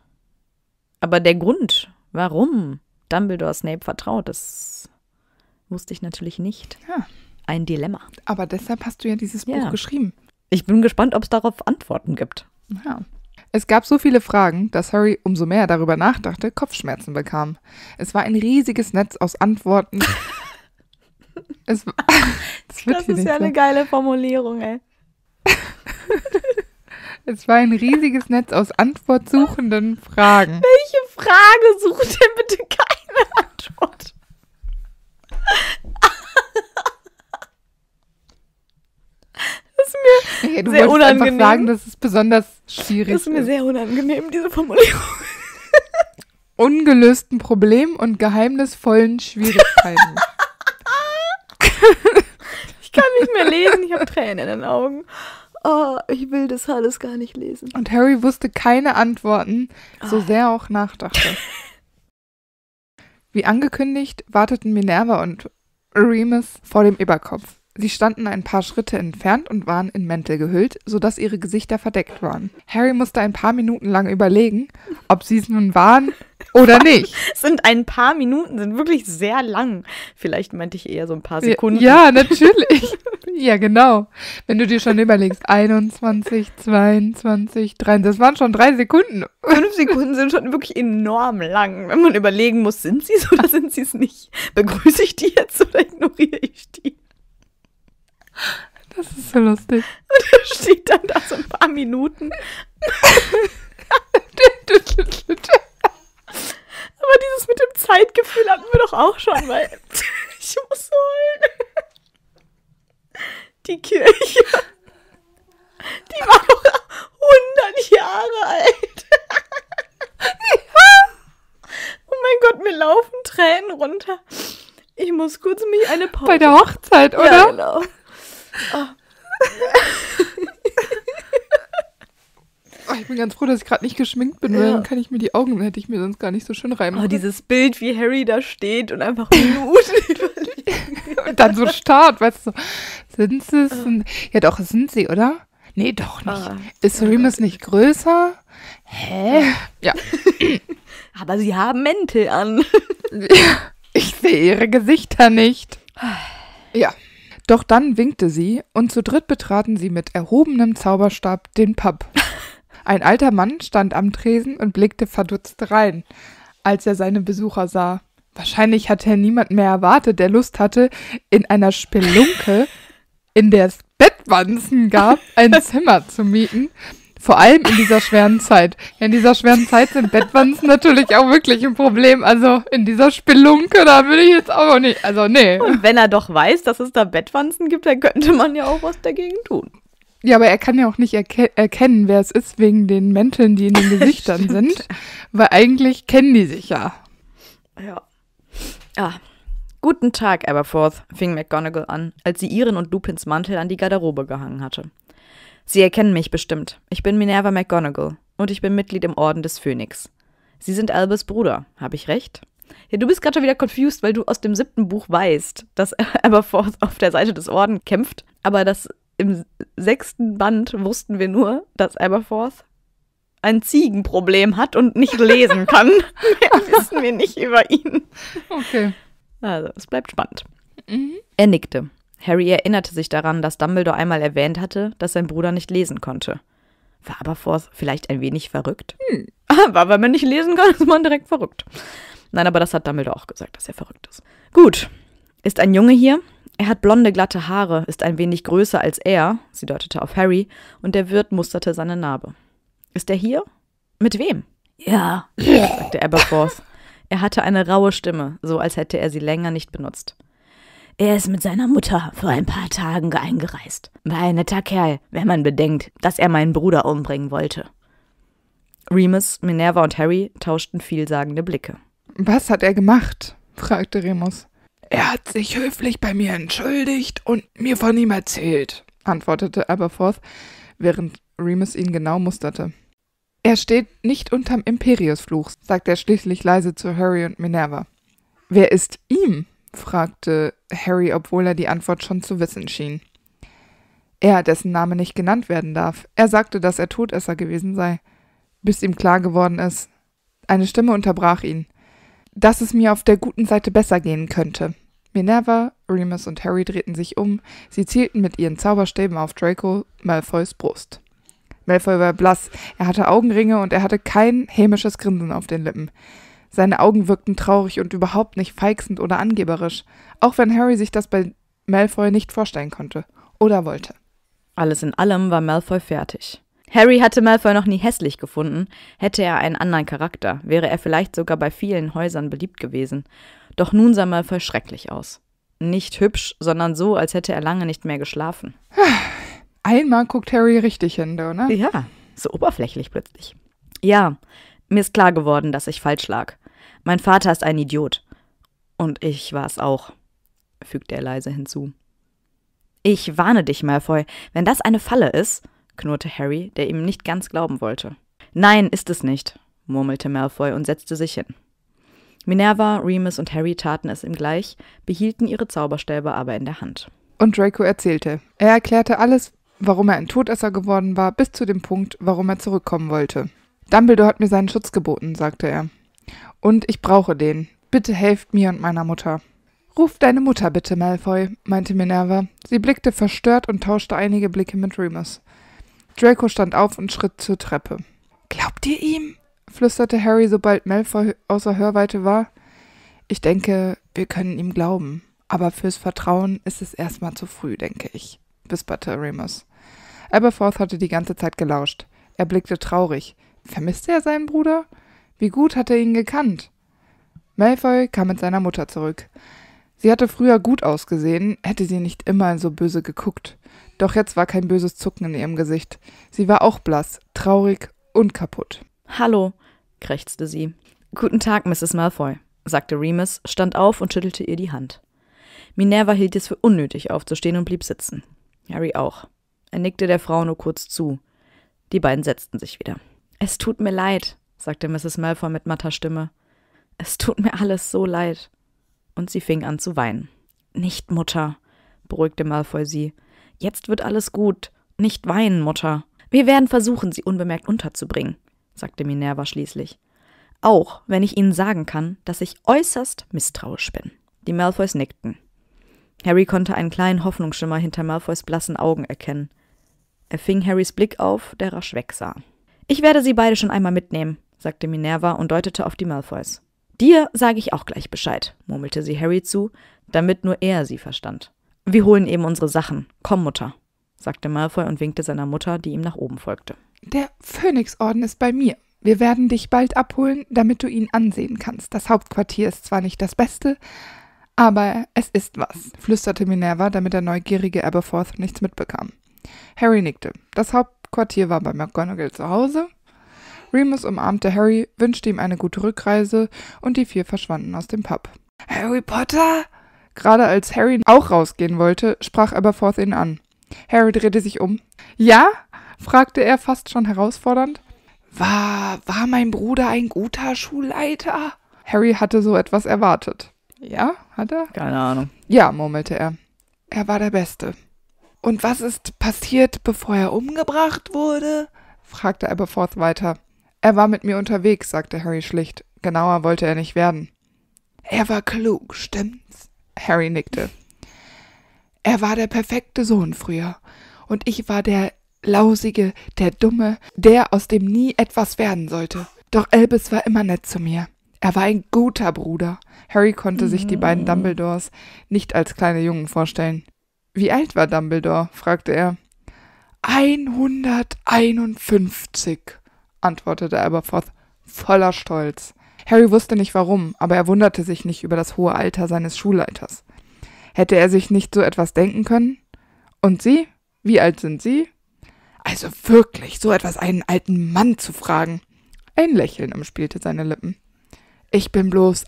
Speaker 2: Aber der Grund, warum Dumbledore Snape vertraut, das wusste ich natürlich nicht. Ja. Ah.
Speaker 1: Ein Dilemma. Aber deshalb hast du ja dieses ja. Buch geschrieben. Ich bin gespannt, ob es darauf Antworten gibt. Ja. Es gab so viele Fragen, dass Harry umso mehr darüber nachdachte, Kopfschmerzen bekam. Es war ein riesiges Netz aus Antworten. es, das, das ist ja so. eine
Speaker 2: geile Formulierung, ey.
Speaker 1: Es war ein riesiges Netz aus antwortsuchenden Fragen.
Speaker 2: Welche Frage sucht denn bitte keine Antwort? Das ist mir ja, du sehr unangenehm. einfach sagen, das
Speaker 1: ist besonders schwierig. Das ist mir ist.
Speaker 2: sehr unangenehm, diese Formulierung.
Speaker 1: Ungelösten Problemen und geheimnisvollen Schwierigkeiten. ich kann nicht mehr lesen, ich habe Tränen in den Augen oh, ich will das alles gar nicht lesen. Und Harry wusste keine Antworten, so ah. sehr auch nachdachte. Wie angekündigt, warteten Minerva und Remus vor dem Eberkopf. Sie standen ein paar Schritte entfernt und waren in Mäntel gehüllt, sodass ihre Gesichter verdeckt waren. Harry musste ein paar Minuten lang überlegen, ob sie es nun waren oder nicht.
Speaker 2: sind ein paar Minuten, sind wirklich sehr lang. Vielleicht meinte ich eher so ein paar Sekunden. Ja, ja
Speaker 1: natürlich. ja, genau. Wenn du dir schon überlegst, 21, 22, 23, das waren schon drei Sekunden. Fünf Sekunden sind schon wirklich enorm lang, wenn man überlegen muss, sind sie es oder sind sie es nicht? Begrüße ich die jetzt oder ignoriere ich
Speaker 2: die? Das ist so lustig. Und er steht dann da so ein paar Minuten. Aber dieses mit dem Zeitgefühl hatten wir doch auch schon, weil ich muss holen. Die Kirche, die war doch 100 Jahre alt. Oh mein Gott, mir laufen Tränen runter. Ich muss kurz mich eine Pause. Bei der Hochzeit, oder? Ja, genau. Oh.
Speaker 1: ich bin ganz froh, dass ich gerade nicht geschminkt bin, weil ja. dann kann ich mir die Augen, hätte ich mir sonst gar nicht so schön reinmachen. Oh, dieses
Speaker 2: Bild, wie Harry da steht und einfach Minuten.
Speaker 1: und dann so starrt, weißt du, sind sie es? Oh. Ja doch, sind sie, oder? Nee, doch ah. nicht. Ah, ist oh Remus nicht größer? Hä? Ja. Aber sie haben Mäntel an. ich sehe ihre Gesichter nicht. Ja. Doch dann winkte sie, und zu dritt betraten sie mit erhobenem Zauberstab den Pub. Ein alter Mann stand am Tresen und blickte verdutzt rein, als er seine Besucher sah. Wahrscheinlich hatte er niemand mehr erwartet, der Lust hatte, in einer Spelunke, in der es Bettwanzen gab, ein Zimmer zu mieten vor allem in dieser schweren Zeit. in dieser schweren Zeit sind Bettwanzen natürlich auch wirklich ein Problem. Also in dieser Spelunke, da würde ich jetzt auch nicht. Also nee. Und wenn er doch weiß, dass es da
Speaker 2: Bettwanzen gibt, dann könnte man ja auch was dagegen tun.
Speaker 1: Ja, aber er kann ja auch nicht erke erkennen, wer es ist, wegen den Mänteln, die in den Gesichtern sind. Weil eigentlich kennen die sich ja.
Speaker 2: Ja. Ah. Guten Tag, Aberforth, fing McGonagall an, als sie ihren und Lupins Mantel an die Garderobe gehangen hatte. Sie erkennen mich bestimmt. Ich bin Minerva McGonagall und ich bin Mitglied im Orden des Phönix. Sie sind Albus Bruder, habe ich recht? Ja, du bist gerade schon wieder confused, weil du aus dem siebten Buch weißt, dass Aberforth auf der Seite des Orden kämpft, aber das im sechsten Band wussten wir nur, dass Aberforth ein Ziegenproblem hat und nicht lesen kann. Mehr wissen wir nicht über ihn. Okay. Also, es bleibt spannend. Mhm. Er nickte. Harry erinnerte sich daran, dass Dumbledore einmal erwähnt hatte, dass sein Bruder nicht lesen konnte. War Aberforth vielleicht ein wenig verrückt? Hm. War, wenn man nicht lesen kann, ist man direkt verrückt. Nein, aber das hat Dumbledore auch gesagt, dass er verrückt ist. Gut, ist ein Junge hier. Er hat blonde, glatte Haare, ist ein wenig größer als er, sie deutete auf Harry, und der Wirt musterte seine Narbe. Ist er hier? Mit wem? Ja, sagte Aberforth. Er hatte eine raue Stimme, so als hätte er sie länger nicht benutzt. Er ist mit seiner Mutter vor ein paar Tagen eingereist. War ein netter Kerl, wenn man bedenkt, dass er meinen Bruder umbringen wollte. Remus, Minerva und Harry tauschten vielsagende Blicke.
Speaker 1: Was hat er gemacht? fragte Remus. Er hat sich höflich bei mir entschuldigt und mir von ihm erzählt, antwortete Aberforth, während Remus ihn genau musterte. Er steht nicht unterm Imperiusfluch, sagte er schließlich leise zu Harry und Minerva. Wer ist ihm? fragte Harry, obwohl er die Antwort schon zu wissen schien. Er, dessen Name nicht genannt werden darf. Er sagte, dass er Todesser gewesen sei, bis ihm klar geworden ist. Eine Stimme unterbrach ihn. Dass es mir auf der guten Seite besser gehen könnte. Minerva, Remus und Harry drehten sich um. Sie zielten mit ihren Zauberstäben auf Draco Malfoys Brust. Malfoy war blass, er hatte Augenringe und er hatte kein hämisches Grinsen auf den Lippen. Seine Augen wirkten traurig und überhaupt nicht feixend oder angeberisch, auch wenn Harry sich das bei Malfoy nicht vorstellen konnte oder wollte.
Speaker 2: Alles in allem war Malfoy fertig. Harry hatte Malfoy noch nie hässlich gefunden, hätte er einen anderen Charakter, wäre er vielleicht sogar bei vielen Häusern beliebt gewesen. Doch nun sah Malfoy schrecklich aus. Nicht hübsch, sondern so, als hätte er lange nicht mehr geschlafen.
Speaker 1: Einmal guckt Harry richtig hin, oder? Ne? Ja, so oberflächlich plötzlich.
Speaker 2: Ja, mir ist klar geworden, dass ich falsch lag. Mein Vater ist ein Idiot. Und ich war es auch, fügte er leise hinzu. Ich warne dich, Malfoy, wenn das eine Falle ist, knurrte Harry, der ihm nicht ganz glauben wollte. Nein, ist es nicht, murmelte Malfoy und setzte sich hin. Minerva, Remus und Harry taten es ihm gleich, behielten ihre Zauberstäbe aber in der Hand.
Speaker 1: Und Draco erzählte. Er erklärte alles, warum er ein Todesser geworden war, bis zu dem Punkt, warum er zurückkommen wollte. Dumbledore hat mir seinen Schutz geboten, sagte er. Und ich brauche den. Bitte helft mir und meiner Mutter. Ruf deine Mutter bitte, Malfoy, meinte Minerva. Sie blickte verstört und tauschte einige Blicke mit Remus. Draco stand auf und schritt zur Treppe. Glaubt ihr ihm? flüsterte Harry, sobald Malfoy außer Hörweite war. Ich denke, wir können ihm glauben. Aber fürs Vertrauen ist es erstmal zu früh, denke ich, wisperte Remus. Aberforth hatte die ganze Zeit gelauscht. Er blickte traurig. Vermisste er seinen Bruder? Wie gut hat er ihn gekannt? Malfoy kam mit seiner Mutter zurück. Sie hatte früher gut ausgesehen, hätte sie nicht immer so böse geguckt. Doch jetzt war kein böses Zucken in ihrem Gesicht. Sie war auch blass, traurig und kaputt. Hallo, krächzte sie. Guten Tag, Mrs. Malfoy,
Speaker 2: sagte Remus, stand auf und schüttelte ihr die Hand. Minerva hielt es für unnötig, aufzustehen und blieb sitzen. Harry auch. Er nickte der Frau nur kurz zu. Die beiden setzten sich wieder. Es tut mir leid, sagte Mrs. Malfoy mit matter Stimme. Es tut mir alles so leid. Und sie fing an zu weinen. Nicht, Mutter, beruhigte Malfoy sie. Jetzt wird alles gut. Nicht weinen, Mutter. Wir werden versuchen, sie unbemerkt unterzubringen, sagte Minerva schließlich. Auch wenn ich Ihnen sagen kann, dass ich äußerst misstrauisch bin. Die Malfoys nickten. Harry konnte einen kleinen Hoffnungsschimmer hinter Malfoys blassen Augen erkennen. Er fing Harrys Blick auf, der rasch wegsah. Ich werde sie beide schon einmal mitnehmen, sagte Minerva und deutete auf die Malfoys. Dir sage ich auch gleich Bescheid, murmelte sie Harry zu, damit nur er sie verstand. Wir holen eben unsere Sachen. Komm, Mutter, sagte Malfoy und winkte seiner Mutter, die ihm nach oben folgte.
Speaker 1: Der Phönixorden ist bei mir. Wir werden dich bald abholen, damit du ihn ansehen kannst. Das Hauptquartier ist zwar nicht das Beste, aber es ist was, flüsterte Minerva, damit der neugierige Aberforth nichts mitbekam. Harry nickte. Das Hauptquartier war bei McGonagall zu Hause, Remus umarmte Harry, wünschte ihm eine gute Rückreise und die vier verschwanden aus dem Pub. Harry Potter? Gerade als Harry auch rausgehen wollte, sprach Aberforth ihn an. Harry drehte sich um. Ja? fragte er fast schon herausfordernd. War, war mein Bruder ein guter Schulleiter? Harry hatte so etwas erwartet. Ja, hat er? Keine Ahnung. Ja, murmelte er. Er war der Beste. Und was ist passiert, bevor er umgebracht wurde? fragte Aberforth weiter. Er war mit mir unterwegs, sagte Harry schlicht. Genauer wollte er nicht werden. Er war klug, stimmt's? Harry nickte. Er war der perfekte Sohn früher. Und ich war der lausige, der dumme, der, aus dem nie etwas werden sollte. Doch Elbis war immer nett zu mir. Er war ein guter Bruder. Harry konnte sich die beiden Dumbledores nicht als kleine Jungen vorstellen. Wie alt war Dumbledore? fragte er. 151, antwortete Aberforth voller Stolz. Harry wusste nicht warum, aber er wunderte sich nicht über das hohe Alter seines Schulleiters. Hätte er sich nicht so etwas denken können? Und Sie? Wie alt sind Sie? Also wirklich, so etwas einen alten Mann zu fragen. Ein Lächeln umspielte seine Lippen. Ich bin bloß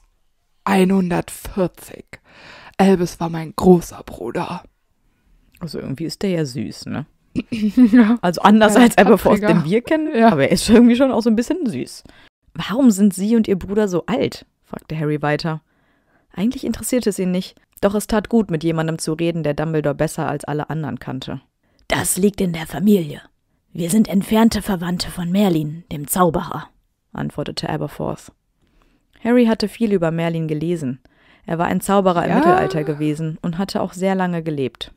Speaker 1: 140. Elvis war mein großer Bruder.
Speaker 2: Also irgendwie ist der ja süß, ne?
Speaker 1: Also anders ja, als Aberforth, den wir kennen,
Speaker 2: ja. aber er ist irgendwie schon auch so ein bisschen süß. Warum sind sie und ihr Bruder so alt? fragte Harry weiter. Eigentlich interessierte es ihn nicht, doch es tat gut, mit jemandem zu reden, der Dumbledore besser als alle anderen kannte. Das liegt in der Familie. Wir sind entfernte Verwandte von Merlin, dem Zauberer, antwortete Aberforth. Harry hatte viel über Merlin gelesen. Er war ein Zauberer im Mittelalter gewesen und hatte auch sehr lange gelebt.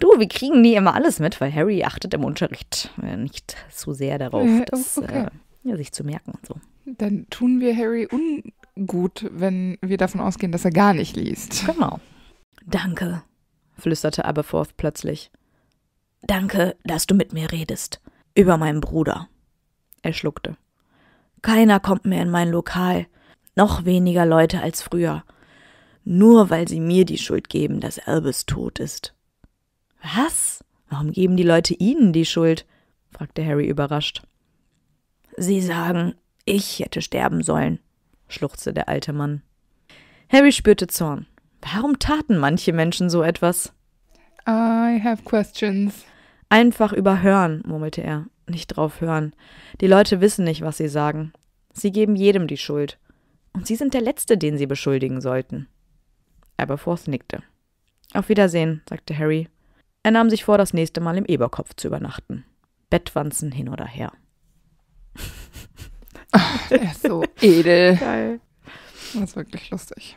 Speaker 2: Du, wir kriegen nie immer alles mit, weil Harry achtet im Unterricht äh, nicht so sehr darauf, ja, okay.
Speaker 1: äh, sich zu merken und so. Dann tun wir Harry ungut, wenn wir davon ausgehen, dass er gar nicht liest. Genau. Danke, flüsterte
Speaker 2: Aberforth plötzlich. Danke, dass du mit mir redest. Über meinen Bruder. Er schluckte. Keiner kommt mehr in mein Lokal. Noch weniger Leute als früher. Nur weil sie mir die Schuld geben, dass Albus tot ist. Was? Warum geben die Leute Ihnen die Schuld? fragte Harry überrascht. Sie sagen, ich hätte sterben sollen, schluchzte der alte Mann. Harry spürte Zorn. Warum taten manche Menschen so etwas? I have questions. Einfach überhören, murmelte er. Nicht drauf hören. Die Leute wissen nicht, was sie sagen. Sie geben jedem die Schuld. Und sie sind der Letzte, den sie beschuldigen sollten. Aberforth nickte. Auf Wiedersehen, sagte Harry er nahm sich vor, das nächste Mal im Eberkopf zu übernachten. Bettwanzen hin oder her.
Speaker 1: Ach, der ist so edel. Geil. Das ist wirklich lustig.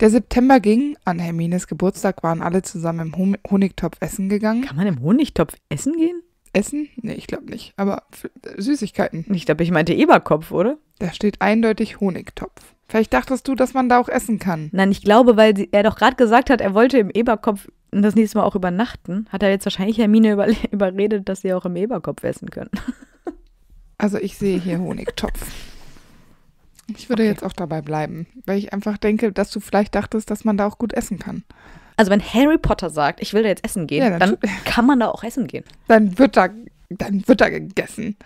Speaker 1: Der September ging, an Hermines Geburtstag waren alle zusammen im Honigtopf essen gegangen. Kann man im Honigtopf essen gehen? Essen? Nee, ich glaube nicht. Aber äh, Süßigkeiten. Nicht, aber ich meinte Eberkopf, oder? Da steht eindeutig Honigtopf. Vielleicht dachtest du, dass man da auch essen kann. Nein, ich glaube, weil er doch gerade gesagt hat, er wollte im Eberkopf das nächste
Speaker 2: Mal auch übernachten, hat er jetzt wahrscheinlich Hermine überredet, dass sie auch im Eberkopf essen können.
Speaker 1: Also ich sehe hier Honigtopf. Ich würde okay. jetzt auch dabei bleiben, weil ich einfach denke, dass du vielleicht dachtest, dass man da auch gut essen kann. Also wenn Harry Potter sagt, ich will da jetzt essen gehen, ja, dann, dann kann man da auch essen gehen. Dann wird da, dann wird da gegessen.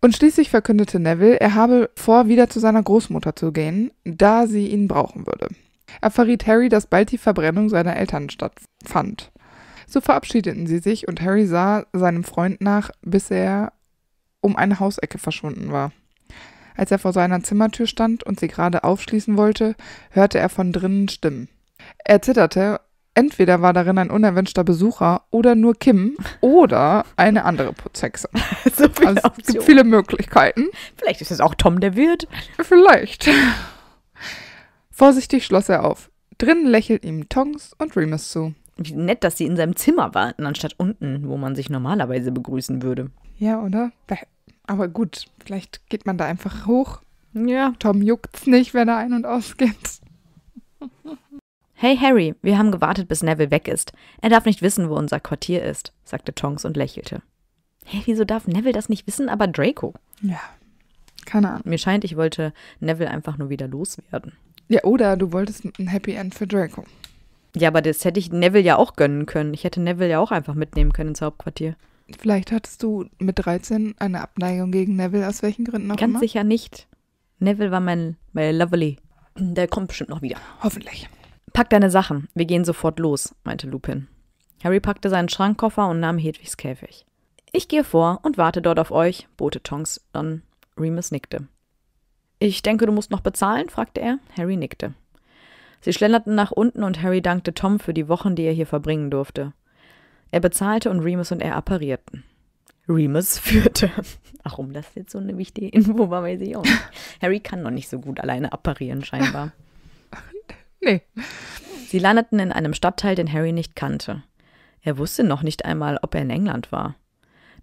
Speaker 1: Und schließlich verkündete Neville, er habe vor, wieder zu seiner Großmutter zu gehen, da sie ihn brauchen würde. Er verriet Harry, dass bald die Verbrennung seiner Eltern stattfand. So verabschiedeten sie sich und Harry sah seinem Freund nach, bis er um eine Hausecke verschwunden war. Als er vor seiner Zimmertür stand und sie gerade aufschließen wollte, hörte er von drinnen Stimmen. Er zitterte, entweder war darin ein unerwünschter Besucher oder nur Kim oder eine andere Prozexe. so also es gibt viele Möglichkeiten. Vielleicht ist es auch Tom der Wirt. Vielleicht. Vorsichtig schloss er auf. Drinnen lächelten ihm Tongs und Remus zu. Wie nett, dass
Speaker 2: sie in seinem Zimmer warten, anstatt unten, wo man sich normalerweise begrüßen würde.
Speaker 1: Ja, oder? Aber gut, vielleicht geht man da einfach hoch. Ja. Tom juckt's nicht, wenn er ein- und ausgeht. Hey
Speaker 2: Harry, wir haben gewartet, bis Neville weg ist. Er darf nicht wissen, wo unser Quartier ist, sagte Tonks und lächelte. Hey, wieso darf Neville das nicht wissen, aber Draco? Ja, keine Ahnung. Mir scheint, ich wollte Neville einfach nur wieder loswerden.
Speaker 1: Ja, oder du wolltest ein Happy End für Draco.
Speaker 2: Ja, aber das hätte ich Neville ja auch gönnen können. Ich hätte Neville ja auch einfach mitnehmen können ins Hauptquartier.
Speaker 1: Vielleicht hattest du mit 13 eine Abneigung gegen Neville, aus welchen Gründen auch Ganz immer? Ganz sicher nicht. Neville war mein, mein Lovely.
Speaker 2: Der kommt bestimmt noch wieder. Hoffentlich. Pack deine Sachen, wir gehen sofort los, meinte Lupin. Harry packte seinen Schrankkoffer und nahm Hedwigs Käfig. Ich gehe vor und warte dort auf euch, bote Tonks dann Remus nickte. Ich denke, du musst noch bezahlen? fragte er. Harry nickte. Sie schlenderten nach unten und Harry dankte Tom für die Wochen, die er hier verbringen durfte. Er bezahlte und Remus und er apparierten. Remus führte. Warum das jetzt so eine wichtige Info war, weiß ich auch nicht. Harry kann noch nicht so gut alleine apparieren, scheinbar. Nee. Sie landeten in einem Stadtteil, den Harry nicht kannte. Er wusste noch nicht einmal, ob er in England war.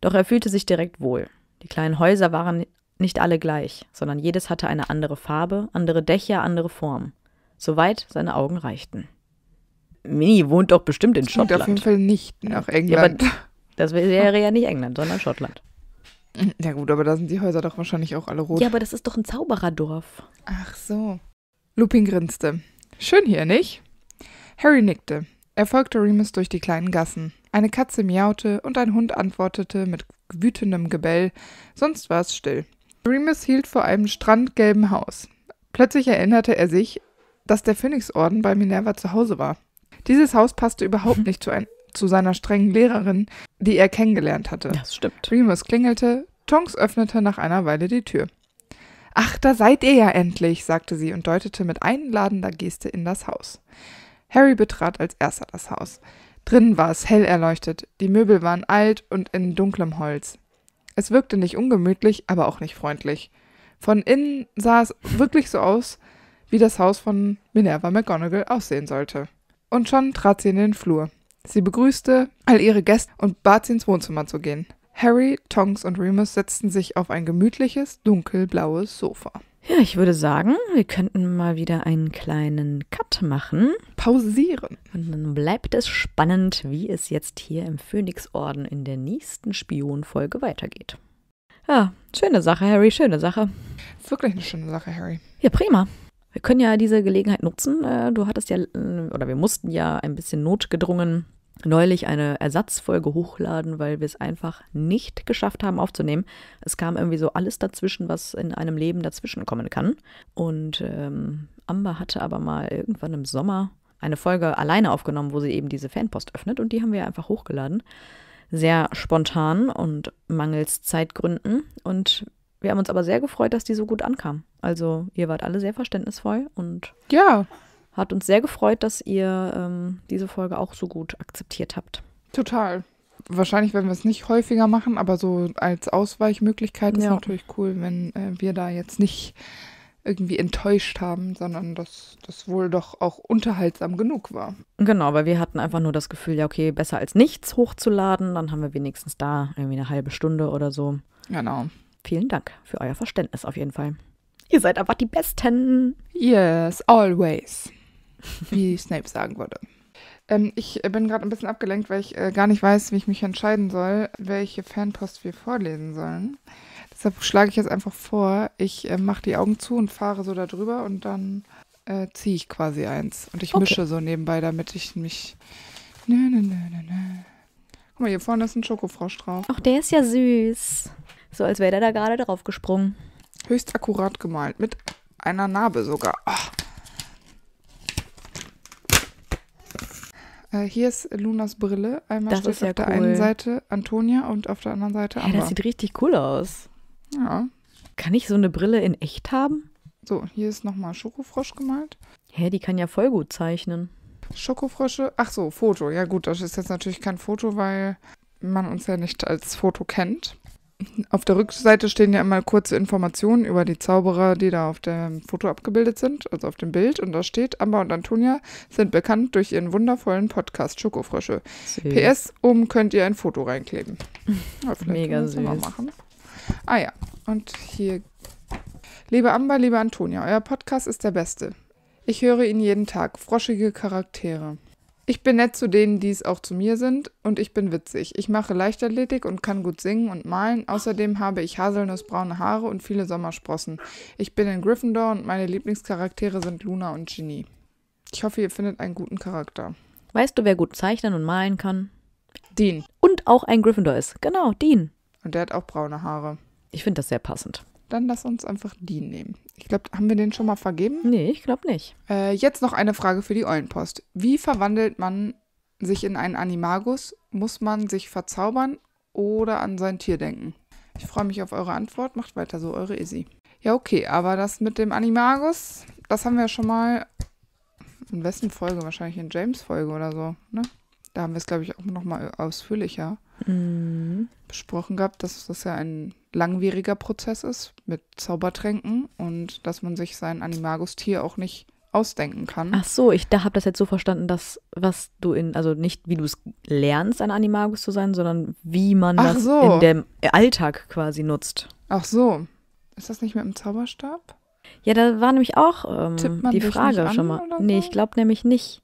Speaker 2: Doch er fühlte sich direkt wohl. Die kleinen Häuser waren nicht alle gleich, sondern jedes hatte eine andere Farbe, andere Dächer, andere Form. Soweit seine Augen reichten. Mini wohnt doch bestimmt in Schottland. auf jeden Fall
Speaker 1: nicht nach England. Ja, das wäre ja nicht England, sondern Schottland. Ja gut, aber da sind die Häuser doch wahrscheinlich auch alle rot. Ja, aber das ist doch ein Zaubererdorf. Ach so. Lupin grinste. Schön hier, nicht? Harry nickte. Er folgte Remus durch die kleinen Gassen. Eine Katze miaute und ein Hund antwortete mit wütendem Gebell, sonst war es still. Remus hielt vor einem strandgelben Haus. Plötzlich erinnerte er sich, dass der Phönixorden bei Minerva zu Hause war. Dieses Haus passte überhaupt mhm. nicht zu, ein, zu seiner strengen Lehrerin, die er kennengelernt hatte. Das stimmt. Remus klingelte, Tonks öffnete nach einer Weile die Tür. Ach, da seid ihr ja endlich, sagte sie und deutete mit einladender Geste in das Haus. Harry betrat als erster das Haus. Drinnen war es hell erleuchtet, die Möbel waren alt und in dunklem Holz. Es wirkte nicht ungemütlich, aber auch nicht freundlich. Von innen sah es wirklich so aus, wie das Haus von Minerva McGonagall aussehen sollte. Und schon trat sie in den Flur. Sie begrüßte all ihre Gäste und bat sie ins Wohnzimmer zu gehen. Harry, Tonks und Remus setzten sich auf ein gemütliches, dunkelblaues Sofa. Ja, ich würde sagen, wir könnten mal
Speaker 2: wieder einen kleinen Cut machen. Pausieren. Und dann bleibt es spannend, wie es jetzt hier im Phönixorden in der nächsten Spionfolge weitergeht.
Speaker 1: Ja, schöne Sache,
Speaker 2: Harry, schöne Sache.
Speaker 1: Ist wirklich eine schöne Sache, Harry.
Speaker 2: Ja, prima. Wir können ja diese Gelegenheit nutzen. Äh, du hattest ja, äh, oder wir mussten ja ein bisschen notgedrungen neulich eine Ersatzfolge hochladen, weil wir es einfach nicht geschafft haben aufzunehmen. Es kam irgendwie so alles dazwischen, was in einem Leben dazwischen kommen kann. Und ähm, Amber hatte aber mal irgendwann im Sommer eine Folge alleine aufgenommen, wo sie eben diese Fanpost öffnet und die haben wir einfach hochgeladen. Sehr spontan und mangels Zeitgründen. Und wir haben uns aber sehr gefreut, dass die so gut ankam. Also ihr wart alle sehr verständnisvoll und ja, hat uns sehr gefreut, dass ihr ähm, diese Folge auch so gut akzeptiert
Speaker 1: habt. Total. Wahrscheinlich werden wir es nicht häufiger machen, aber so als Ausweichmöglichkeit ja. ist natürlich cool, wenn äh, wir da jetzt nicht irgendwie enttäuscht haben, sondern dass das wohl doch auch unterhaltsam genug war.
Speaker 2: Genau, weil wir hatten einfach nur das Gefühl, ja, okay, besser als nichts hochzuladen, dann haben wir wenigstens da irgendwie eine halbe Stunde oder so. Genau.
Speaker 1: Vielen Dank für euer Verständnis auf jeden Fall. Ihr seid aber die Besten. Yes, always. wie Snape sagen würde. Ähm, ich bin gerade ein bisschen abgelenkt, weil ich äh, gar nicht weiß, wie ich mich entscheiden soll, welche Fanpost wir vorlesen sollen. Deshalb schlage ich jetzt einfach vor, ich äh, mache die Augen zu und fahre so da drüber und dann äh, ziehe ich quasi eins. Und ich okay. mische so nebenbei, damit ich mich. Nö, nö, nö, nö. nö. Guck mal, hier vorne ist ein Schokofrosch drauf. Ach, der ist ja süß. So, als wäre der da gerade drauf gesprungen. Höchst akkurat gemalt, mit einer Narbe sogar. Oh. Äh, hier ist Lunas Brille. Einmal das ist ja auf der cool. einen Seite Antonia und auf der anderen Seite Amber. Ja, das sieht richtig cool aus. Ja. Kann ich so eine Brille in echt haben? So, hier ist nochmal Schokofrosch gemalt. Hä, die kann ja voll gut zeichnen. Schokofrosche, ach so, Foto. Ja gut, das ist jetzt natürlich kein Foto, weil man uns ja nicht als Foto kennt. Auf der Rückseite stehen ja immer kurze Informationen über die Zauberer, die da auf dem Foto abgebildet sind, also auf dem Bild. Und da steht, Amber und Antonia sind bekannt durch ihren wundervollen Podcast Schokofrösche. Süß. PS, oben könnt ihr ein Foto reinkleben. Mega süß. Ah ja, und hier. Liebe Amber, liebe Antonia, euer Podcast ist der beste. Ich höre ihn jeden Tag. Froschige Charaktere. Ich bin nett zu denen, die es auch zu mir sind, und ich bin witzig. Ich mache Leichtathletik und kann gut singen und malen. Außerdem habe ich haselnussbraune Haare und viele Sommersprossen. Ich bin in Gryffindor und meine Lieblingscharaktere sind Luna und Genie. Ich hoffe, ihr findet einen guten Charakter.
Speaker 2: Weißt du, wer gut zeichnen und malen kann?
Speaker 1: Dean. Und auch ein Gryffindor ist. Genau, Dean. Und der hat auch braune Haare. Ich finde das sehr passend dann lass uns einfach die nehmen. Ich glaube, haben wir den schon mal vergeben? Nee, ich glaube nicht. Äh, jetzt noch eine Frage für die Eulenpost. Wie verwandelt man sich in einen Animagus? Muss man sich verzaubern oder an sein Tier denken? Ich freue mich auf eure Antwort. Macht weiter so, eure Izzy. Ja, okay, aber das mit dem Animagus, das haben wir schon mal in wessen Folge? Wahrscheinlich in James Folge oder so, ne? Da haben wir es, glaube ich, auch nochmal ausführlicher mhm. besprochen gehabt, dass das ja ein langwieriger Prozess ist mit Zaubertränken und dass man sich sein Animagustier auch nicht ausdenken kann. Ach so, ich da habe das jetzt so verstanden, dass was du in, also nicht wie du es
Speaker 2: lernst, ein Animagus zu sein, sondern wie man Ach das so. in dem Alltag quasi nutzt.
Speaker 1: Ach so. Ist das nicht mit dem Zauberstab?
Speaker 2: Ja, da war nämlich auch ähm, die Frage schon mal. So? Nee, ich glaube nämlich nicht.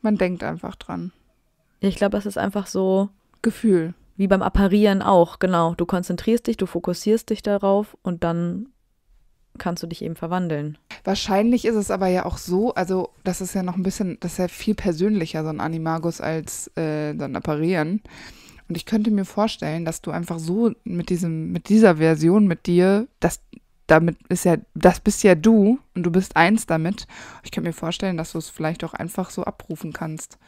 Speaker 2: Man denkt einfach dran. Ich glaube, das ist einfach so. Gefühl. Wie beim Apparieren auch, genau. Du konzentrierst dich, du fokussierst
Speaker 1: dich darauf und dann kannst du dich eben verwandeln. Wahrscheinlich ist es aber ja auch so, also das ist ja noch ein bisschen, das ist ja viel persönlicher, so ein Animagus als äh, so ein Apparieren. Und ich könnte mir vorstellen, dass du einfach so mit diesem, mit dieser Version mit dir, dass damit ist ja, das bist ja du und du bist eins damit. Ich kann mir vorstellen, dass du es vielleicht auch einfach so abrufen kannst.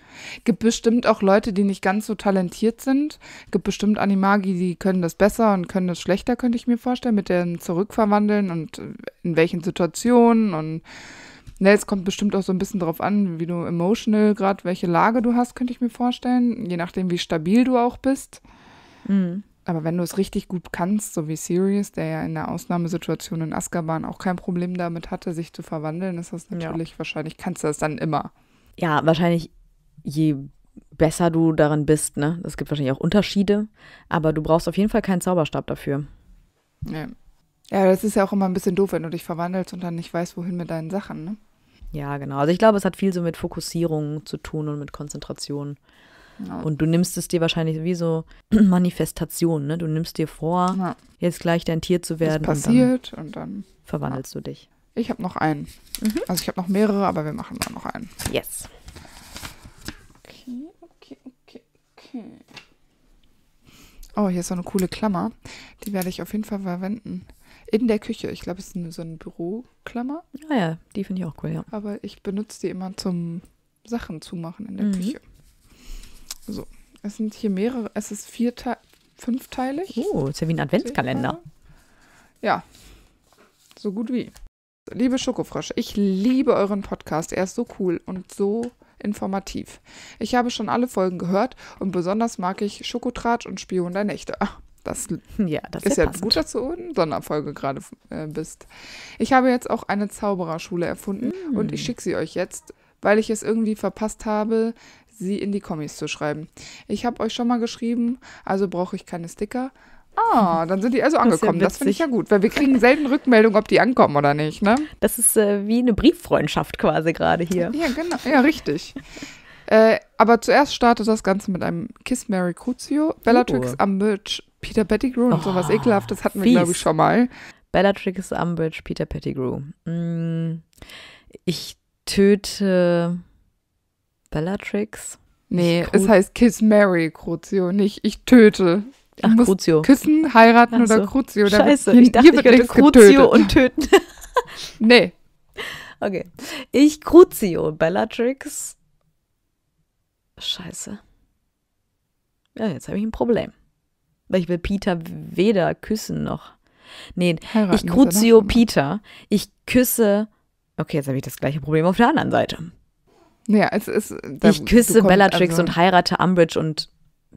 Speaker 1: Gibt bestimmt auch Leute, die nicht ganz so talentiert sind. Gibt bestimmt Animagi, die können das besser und können das schlechter, könnte ich mir vorstellen, mit dem Zurückverwandeln und äh, in welchen Situationen und Ne, es kommt bestimmt auch so ein bisschen drauf an, wie du emotional gerade, welche Lage du hast, könnte ich mir vorstellen. Je nachdem, wie stabil du auch bist. Mhm. Aber wenn du es richtig gut kannst, so wie Sirius, der ja in der Ausnahmesituation in Azkaban auch kein Problem damit hatte, sich zu verwandeln, ist das natürlich ja.
Speaker 2: wahrscheinlich, kannst du das dann immer. Ja, wahrscheinlich je besser du darin bist, ne? Es gibt wahrscheinlich auch Unterschiede, aber du brauchst auf jeden Fall keinen Zauberstab dafür.
Speaker 1: Nee. Ja, das ist ja auch immer ein bisschen doof, wenn du dich verwandelst und dann nicht weißt, wohin mit deinen Sachen, ne?
Speaker 2: Ja, genau. Also ich glaube, es hat viel so mit Fokussierung zu tun und mit Konzentration. Ja. Und du nimmst es dir wahrscheinlich wie so Manifestation, ne? Du nimmst dir vor, ja. jetzt gleich dein Tier zu werden. Das passiert und dann, und dann verwandelst ja. du dich.
Speaker 1: Ich habe noch einen. Mhm. Also ich habe noch mehrere, aber wir machen dann noch einen. Yes. Okay, okay, okay, okay. Oh, hier ist so eine coole Klammer. Die werde ich auf jeden Fall verwenden. In der Küche. Ich glaube, es ist so eine Büroklammer. Ja, ah ja, die finde ich auch cool, ja. Aber ich benutze die immer zum Sachen zumachen in der mhm. Küche. So, es sind hier mehrere, es ist vier Te fünfteilig. Oh, ist ja wie ein Adventskalender. Ja, so gut wie. Liebe Schokofrosch, ich liebe euren Podcast. Er ist so cool und so informativ. Ich habe schon alle Folgen gehört und besonders mag ich Schokotratsch und Spion der Nächte. Ah, das, ja, das ist ja gut, dass du in Sonderfolge gerade äh, bist. Ich habe jetzt auch eine Zaubererschule erfunden mm. und ich schicke sie euch jetzt, weil ich es irgendwie verpasst habe, sie in die Kommis zu schreiben. Ich habe euch schon mal geschrieben, also brauche ich keine Sticker. Ah, dann sind die also angekommen. Das, ja das finde ich ja gut, weil wir kriegen selten Rückmeldung, ob die ankommen oder nicht. Ne? Das ist äh, wie eine Brieffreundschaft quasi gerade hier. Ja, genau. Ja, richtig. äh, aber zuerst startet das Ganze mit einem Kiss Mary Crucio, Bellatrix uh. Oh. Umbridge, Peter Pettigrew und oh, sowas ekelhaftes hatten wir, glaube ich, schon
Speaker 2: mal. Bellatrix Umbridge, Peter Pettigrew. Mm, ich
Speaker 1: töte Bellatrix? Nee, es heißt Kiss Mary Crucio, nicht ich töte. Du Ach, Crucio. Küssen, heiraten also, oder Crucio. Scheiße, hier, ich dachte, hier ich könnte Crucio getötet. und töten. nee.
Speaker 2: Okay. Ich Crucio, Bellatrix. Scheiße. Ja, jetzt habe ich ein Problem. Weil ich will Peter weder küssen noch. Nee, heiraten ich Crucio Peter. Ich küsse. Okay, jetzt habe ich das gleiche Problem auf der anderen Seite.
Speaker 1: Ja, es ist. Da, ich küsse Bellatrix also, und
Speaker 2: heirate Umbridge und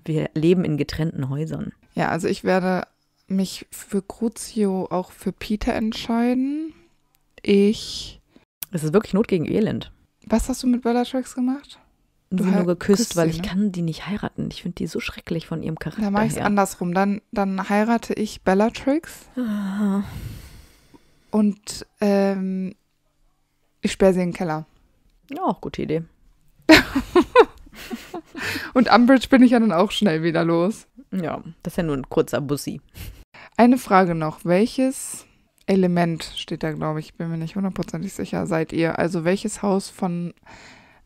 Speaker 1: wir leben in getrennten Häusern. Ja, also ich werde mich für Crucio auch für Peter entscheiden. Ich. Es ist wirklich Not gegen Elend. Was hast du mit Bellatrix gemacht? Du sie nur geküsst, weil ich ne? kann die nicht heiraten.
Speaker 2: Ich finde die so schrecklich von ihrem Charakter. Dann mache ich es
Speaker 1: andersrum. Dann, dann heirate ich Bellatrix. Und ähm, ich sperre sie in den Keller. Ja, auch gute Idee. Und Umbridge bin ich ja dann auch schnell wieder los. Ja, das ist ja nur ein kurzer Bussi. Eine Frage noch. Welches Element steht da, glaube ich, bin mir nicht hundertprozentig sicher, seid ihr? Also welches Haus von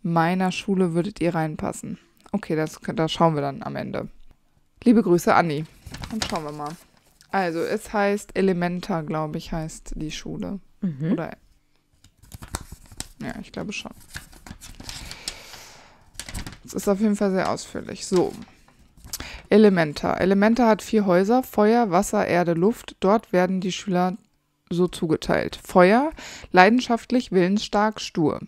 Speaker 1: meiner Schule würdet ihr reinpassen? Okay, das, das schauen wir dann am Ende. Liebe Grüße, Anni. Dann schauen wir mal. Also, es heißt Elementa, glaube ich, heißt die Schule. Mhm. Oder ja, ich glaube schon. Es ist auf jeden Fall sehr ausführlich. So. Elementa. Elementa hat vier Häuser: Feuer, Wasser, Erde, Luft. Dort werden die Schüler so zugeteilt. Feuer, leidenschaftlich, willensstark, stur.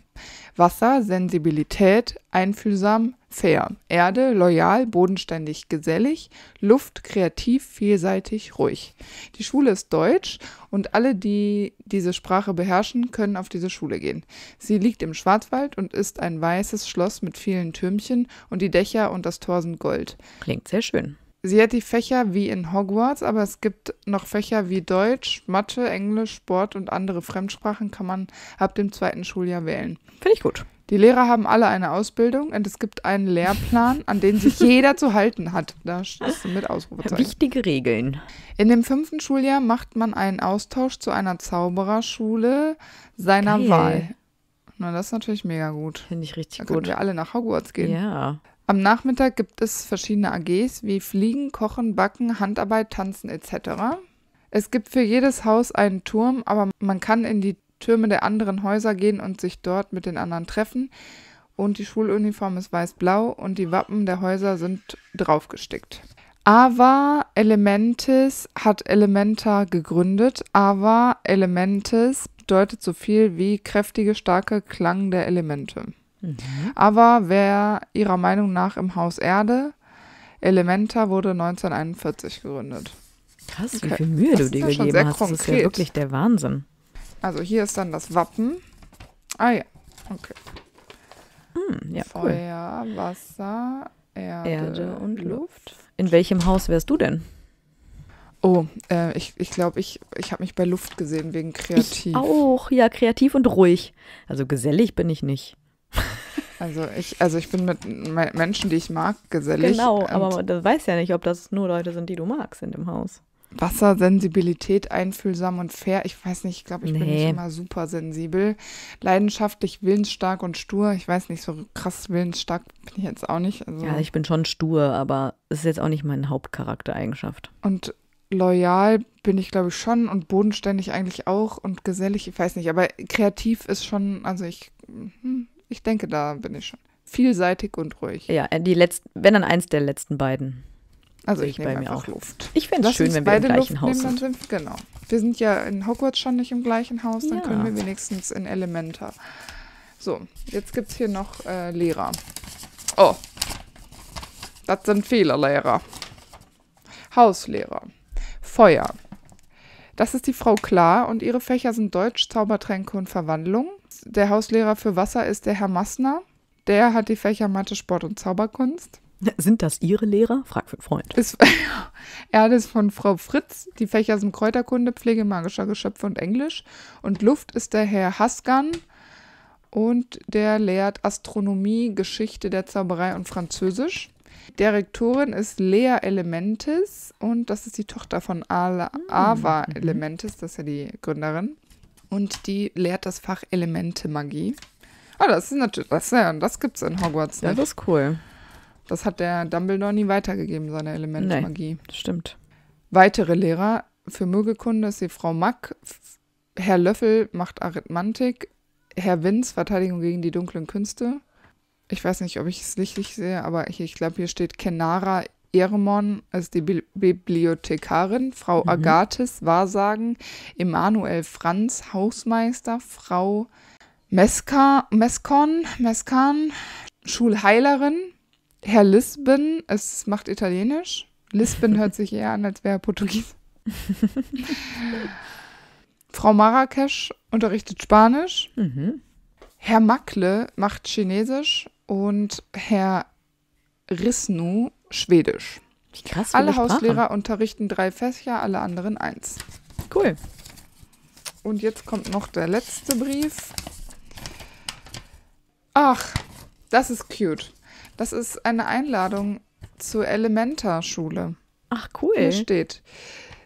Speaker 1: Wasser, Sensibilität, einfühlsam, fair. Erde, loyal, bodenständig, gesellig. Luft, kreativ, vielseitig, ruhig. Die Schule ist deutsch und alle, die diese Sprache beherrschen, können auf diese Schule gehen. Sie liegt im Schwarzwald und ist ein weißes Schloss mit vielen Türmchen und die Dächer und das Tor sind Gold. Klingt sehr schön. Sie hat die Fächer wie in Hogwarts, aber es gibt noch Fächer wie Deutsch, Mathe, Englisch, Sport und andere Fremdsprachen kann man ab dem zweiten Schuljahr wählen. Finde ich gut. Die Lehrer haben alle eine Ausbildung und es gibt einen Lehrplan, an den sich jeder zu halten hat. Da ist mit Ausrufezeichen. Wichtige Regeln. In dem fünften Schuljahr macht man einen Austausch zu einer Zaubererschule seiner Geil. Wahl. Na, das ist natürlich mega gut. Finde ich richtig da gut. Können wir alle nach Hogwarts gehen. Ja. Am Nachmittag gibt es verschiedene AGs wie Fliegen, Kochen, Backen, Handarbeit, Tanzen etc. Es gibt für jedes Haus einen Turm, aber man kann in die Türme der anderen Häuser gehen und sich dort mit den anderen treffen. Und die Schuluniform ist weiß-blau und die Wappen der Häuser sind draufgestickt. Ava Elementis hat Elementa gegründet. Ava Elementis bedeutet so viel wie kräftige, starke Klang der Elemente. Mhm. Aber wer ihrer Meinung nach im Haus Erde, Elementa wurde 1941 gegründet. Krass, okay. wie viel Mühe das du dir gegeben hast. Konkret. Das ist ja wirklich der Wahnsinn. Also hier ist dann das Wappen. Ah ja, okay. Hm, ja, Feuer, cool. Wasser, Erde, Erde und Luft. In welchem Haus wärst du denn? Oh, äh, ich glaube, ich, glaub, ich, ich habe mich bei Luft gesehen wegen kreativ. Ich auch, ja, kreativ und
Speaker 2: ruhig. Also gesellig bin
Speaker 1: ich nicht. Also ich, also ich bin mit Menschen, die ich mag, gesellig. Genau, aber du weißt ja nicht, ob das nur Leute sind, die du magst in dem Haus. Wassersensibilität, einfühlsam und fair. Ich weiß nicht, ich glaube, ich nee. bin nicht immer super sensibel. Leidenschaftlich, willensstark und stur. Ich weiß nicht, so krass willensstark bin ich jetzt auch nicht. Also ja, ich bin
Speaker 2: schon stur, aber es ist jetzt auch nicht meine Hauptcharaktereigenschaft.
Speaker 1: Und loyal bin ich, glaube ich, schon und bodenständig eigentlich auch und gesellig, ich weiß nicht, aber kreativ ist schon, also ich. Hm ich denke, da bin ich schon vielseitig und ruhig.
Speaker 2: Ja, äh, die letzten, wenn dann eins der letzten beiden. Also ich, ich nehme bei mir auch Luft. Ich finde es schön, wenn wir im gleichen Luft Haus nehmen,
Speaker 1: sind. sind. Genau. Wir sind ja in Hogwarts schon nicht im gleichen Haus, dann ja. können wir wenigstens in Elementa. So, jetzt gibt es hier noch äh, Lehrer. Oh. Das sind viele Lehrer. Hauslehrer. Feuer. Das ist die Frau Klar und ihre Fächer sind Deutsch, Zaubertränke und Verwandlung der Hauslehrer für Wasser ist der Herr Massner. Der hat die Fächer Mathe, Sport und Zauberkunst. Sind das Ihre Lehrer?
Speaker 2: Frag für Freund.
Speaker 1: Ist, er ist von Frau Fritz. Die Fächer sind Kräuterkunde, Pflege magischer Geschöpfe und Englisch. Und Luft ist der Herr Haskan. Und der lehrt Astronomie, Geschichte der Zauberei und Französisch. Direktorin ist Lea Elementis und das ist die Tochter von Ala ah, Ava mhm. Elementis, das ist ja die Gründerin und die lehrt das Fach Elemente Magie. Ah, das ist natürlich, das, ja, das gibt's in Hogwarts nicht. das ist cool. Das hat der Dumbledore nie weitergegeben, seine Elemente Magie. Nee, stimmt. Weitere Lehrer für Mögekunde ist die Frau Mack. Herr Löffel macht Arithmantik. Herr Winz, Verteidigung gegen die dunklen Künste. Ich weiß nicht, ob ich es richtig sehe, aber hier, ich glaube, hier steht Kenara Irmon als die Bi Bibliothekarin, Frau mhm. Agathes Wahrsagen, Emanuel Franz Hausmeister, Frau Meska, Mescon, Mescan, Schulheilerin, Herr Lisbon, es macht Italienisch. Lisbon hört sich eher an, als wäre Portugies. Frau Marrakesch unterrichtet Spanisch. Mhm. Herr Mackle macht Chinesisch und Herr Risnu Schwedisch. Krass, alle Hauslehrer Sprache. unterrichten drei Fächer, alle anderen eins. Cool. Und jetzt kommt noch der letzte Brief. Ach, das ist cute. Das ist eine Einladung zur Elementarschule. Ach, cool. Hier steht.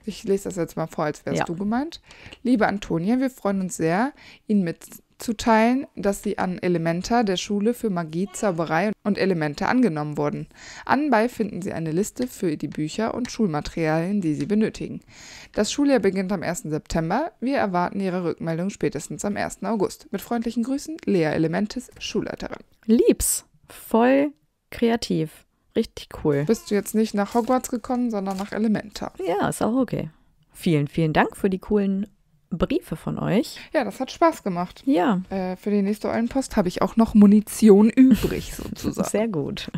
Speaker 1: Ich lese das jetzt mal vor, als wärst ja. du gemeint. Liebe Antonia, wir freuen uns sehr, Ihnen mit mitzuteilen, dass sie an Elementa der Schule für Magie, Zauberei und Elemente angenommen wurden. Anbei finden Sie eine Liste für die Bücher und Schulmaterialien, die Sie benötigen. Das Schuljahr beginnt am 1. September. Wir erwarten Ihre Rückmeldung spätestens am 1. August. Mit freundlichen Grüßen, Lea Elementes, Schulleiterin. Liebs, voll kreativ. Richtig cool. Bist du jetzt nicht nach Hogwarts gekommen, sondern nach Elementa. Ja, ist auch okay. Vielen, vielen Dank für die coolen Briefe von euch. Ja, das hat Spaß gemacht. Ja. Äh, für die nächste Eulenpost habe ich auch noch Munition übrig, sozusagen. Sehr gut.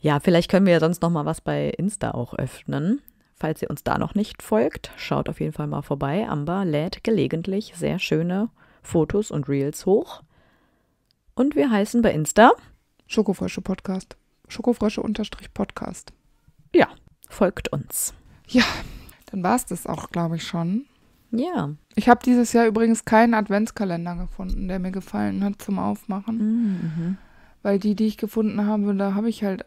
Speaker 1: Ja, vielleicht können
Speaker 2: wir ja sonst noch mal was bei Insta auch öffnen. Falls ihr uns da noch nicht folgt, schaut auf jeden Fall mal vorbei. Amber lädt gelegentlich sehr schöne Fotos und Reels hoch.
Speaker 1: Und wir heißen bei Insta Schokofrösche Podcast. Schokofrösche unterstrich Podcast. Ja, folgt uns. Ja, dann war es das auch, glaube ich, schon. Ja. Ich habe dieses Jahr übrigens keinen Adventskalender gefunden, der mir gefallen hat zum Aufmachen. Mm, mhm. Weil die, die ich gefunden habe, da habe ich halt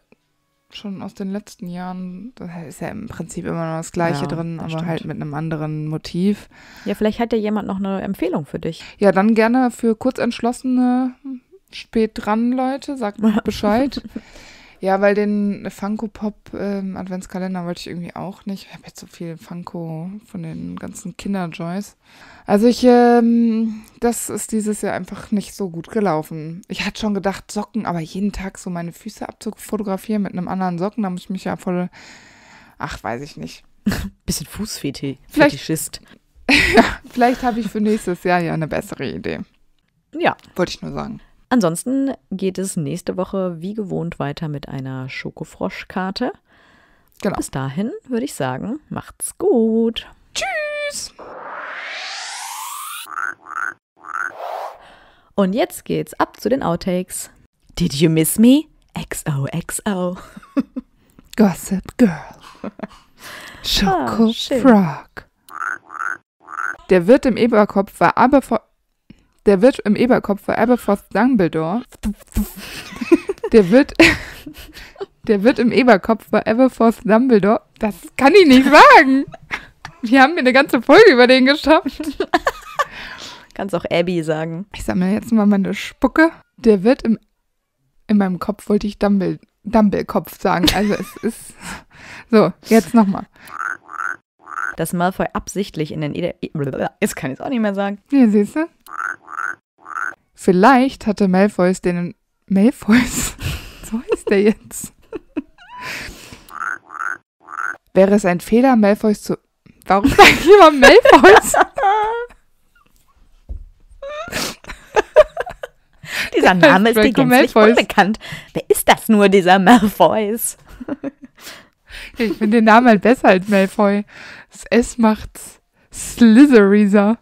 Speaker 1: schon aus den letzten Jahren, da ist ja im Prinzip immer noch das Gleiche ja, drin, das aber stimmt. halt mit einem anderen Motiv. Ja, vielleicht hat ja jemand noch eine Empfehlung für dich. Ja, dann gerne für kurzentschlossene, spät dran Leute, sagt Bescheid. Ja, weil den Funko Pop ähm, Adventskalender wollte ich irgendwie auch nicht. Ich habe jetzt so viel Funko von den ganzen Kinderjoys. Also ich, ähm, das ist dieses Jahr einfach nicht so gut gelaufen. Ich hatte schon gedacht, Socken, aber jeden Tag so meine Füße abzufotografieren mit einem anderen Socken, da muss ich mich ja voll, ach, weiß ich nicht. Bisschen Fußfetischist. Vielleicht, vielleicht habe ich für nächstes Jahr ja eine bessere Idee. Ja. Wollte ich nur
Speaker 2: sagen. Ansonsten geht es nächste Woche wie gewohnt weiter mit einer Schokofroschkarte. Genau. Bis dahin würde ich sagen, macht's gut. Tschüss. Und jetzt geht's ab zu den Outtakes. Did you miss me? XOXO.
Speaker 1: Gossip Girl. Schoko ah, Frog. Der Wirt im Eberkopf war aber vor der wird im Eberkopf war Aberforth Dumbledore. Der wird. der wird im Eberkopf bei Aberforth Dumbledore. Das kann ich nicht sagen. Wir haben mir eine ganze Folge über den geschafft. Kannst auch Abby sagen. Ich sammle jetzt mal meine Spucke. Der wird im, in meinem Kopf wollte ich Dumble, Dumblekopf sagen. Also es ist, so, jetzt nochmal
Speaker 2: dass Malfoy absichtlich in den Eder. Das kann ich es auch
Speaker 1: nicht mehr sagen. Ja, siehst du? Vielleicht hatte Malfoys den. Malfoys? so heißt der jetzt. Wäre es ein Fehler, Malfoys zu. Warum sage ich immer Malfoys? dieser Name ist dir gänzlich unbekannt. Wer ist das nur, dieser Malfoys? ich finde den Namen halt besser als Malfoy. Das S macht Slytherizer.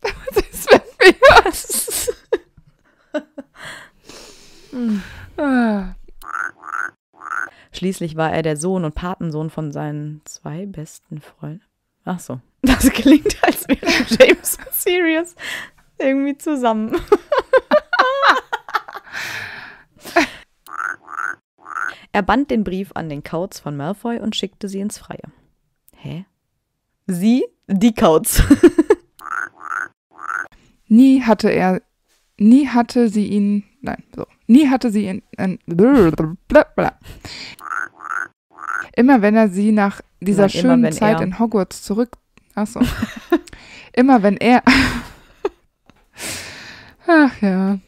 Speaker 1: Das ist mir Schließlich
Speaker 2: war er der Sohn und Patensohn von seinen zwei besten Freunden. Ach so, das klingt, als wäre James und Sirius irgendwie zusammen. er band den Brief an den Kauz von Malfoy und schickte sie ins Freie. Hä? Sie? Die Kauz.
Speaker 1: nie hatte er, nie hatte sie ihn, nein, so. Nie hatte sie in, in Immer wenn er sie nach dieser Nein, schönen immer, Zeit er. in Hogwarts zurück. Achso. immer wenn er. Ach ja.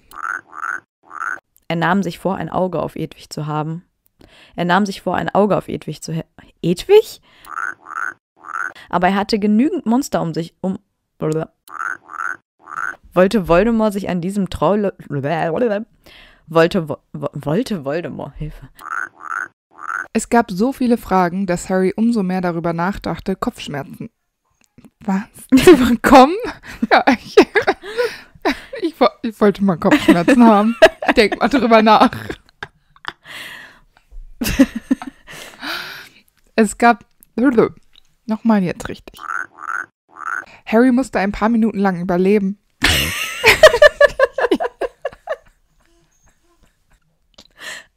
Speaker 2: Er nahm sich vor, ein Auge auf Edwig zu haben. Er nahm sich vor, ein Auge auf Edwig zu. Edwig? Aber er hatte genügend Monster um sich. Um. Wollte Voldemort sich an diesem Trau wollte, wo, wollte Voldemort Hilfe.
Speaker 1: Es gab so viele Fragen, dass Harry umso mehr darüber nachdachte, Kopfschmerzen. Was? Zu bekommen? Ja, ich, ich, ich wollte mal Kopfschmerzen haben. Denk mal drüber nach. Es gab. Nochmal jetzt richtig. Harry musste ein paar Minuten lang überleben.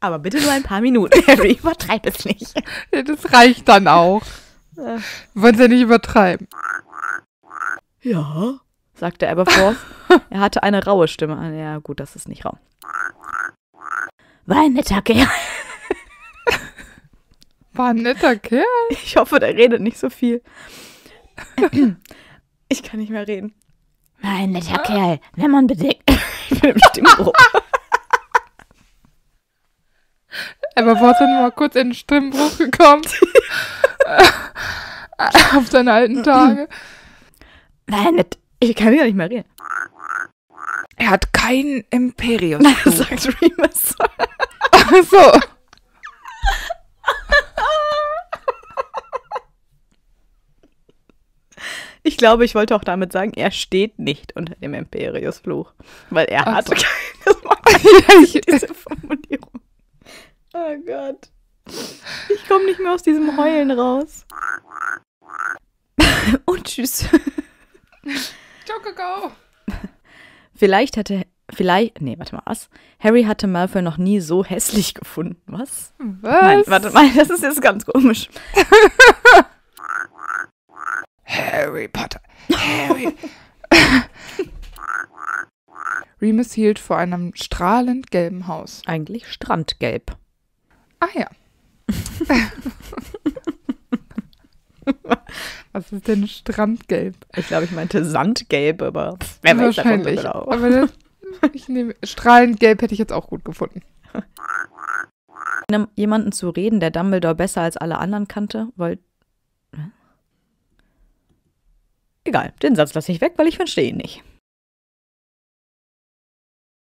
Speaker 1: Aber bitte nur ein paar Minuten, Harry. Übertreib es nicht. Ja, das reicht dann auch. Wir äh. wollen es ja nicht übertreiben.
Speaker 2: Ja, sagte Aberforth. er hatte eine raue Stimme. Ja, gut, das ist nicht rau. War ein netter Kerl. War ein netter Kerl. Ich hoffe, der redet nicht so viel. Ich kann nicht mehr reden.
Speaker 1: War ein netter ah. Kerl, wenn man bedenkt. Ich bin im Stimmbruch. Aber Wort sind mal kurz in den Stimmbruch gekommen. Äh, auf seine alten Tage. Nein, nicht. ich kann ja nicht mehr reden. Er hat kein Imperium. Nein, das sagt Remus. Ach so.
Speaker 2: Ich glaube, ich wollte auch damit sagen, er steht nicht unter dem Imperius-Fluch, weil er Ach hatte so. keine. Das macht diese Formulierung.
Speaker 1: Oh Gott.
Speaker 2: Ich komme nicht mehr aus diesem Heulen raus. Und tschüss.
Speaker 1: Ciao, Kakao.
Speaker 2: Vielleicht hatte. Vielleicht. Nee, warte mal, was? Harry hatte Malfoy noch nie so hässlich gefunden. Was? Was? Nein, warte mal, das ist
Speaker 1: jetzt ganz komisch. Harry Potter. Harry. Remus hielt vor einem strahlend gelben Haus. Eigentlich strandgelb. Ah ja. Was ist denn Strandgelb?
Speaker 2: Ich glaube, ich meinte Sandgelb, aber wer weiß davon so genau. Aber
Speaker 1: das, ich nehme, strahlend
Speaker 2: gelb hätte ich jetzt auch gut gefunden. Jemanden zu reden, der Dumbledore besser als alle anderen kannte, weil. Egal, den Satz lasse ich weg, weil ich verstehe ihn nicht.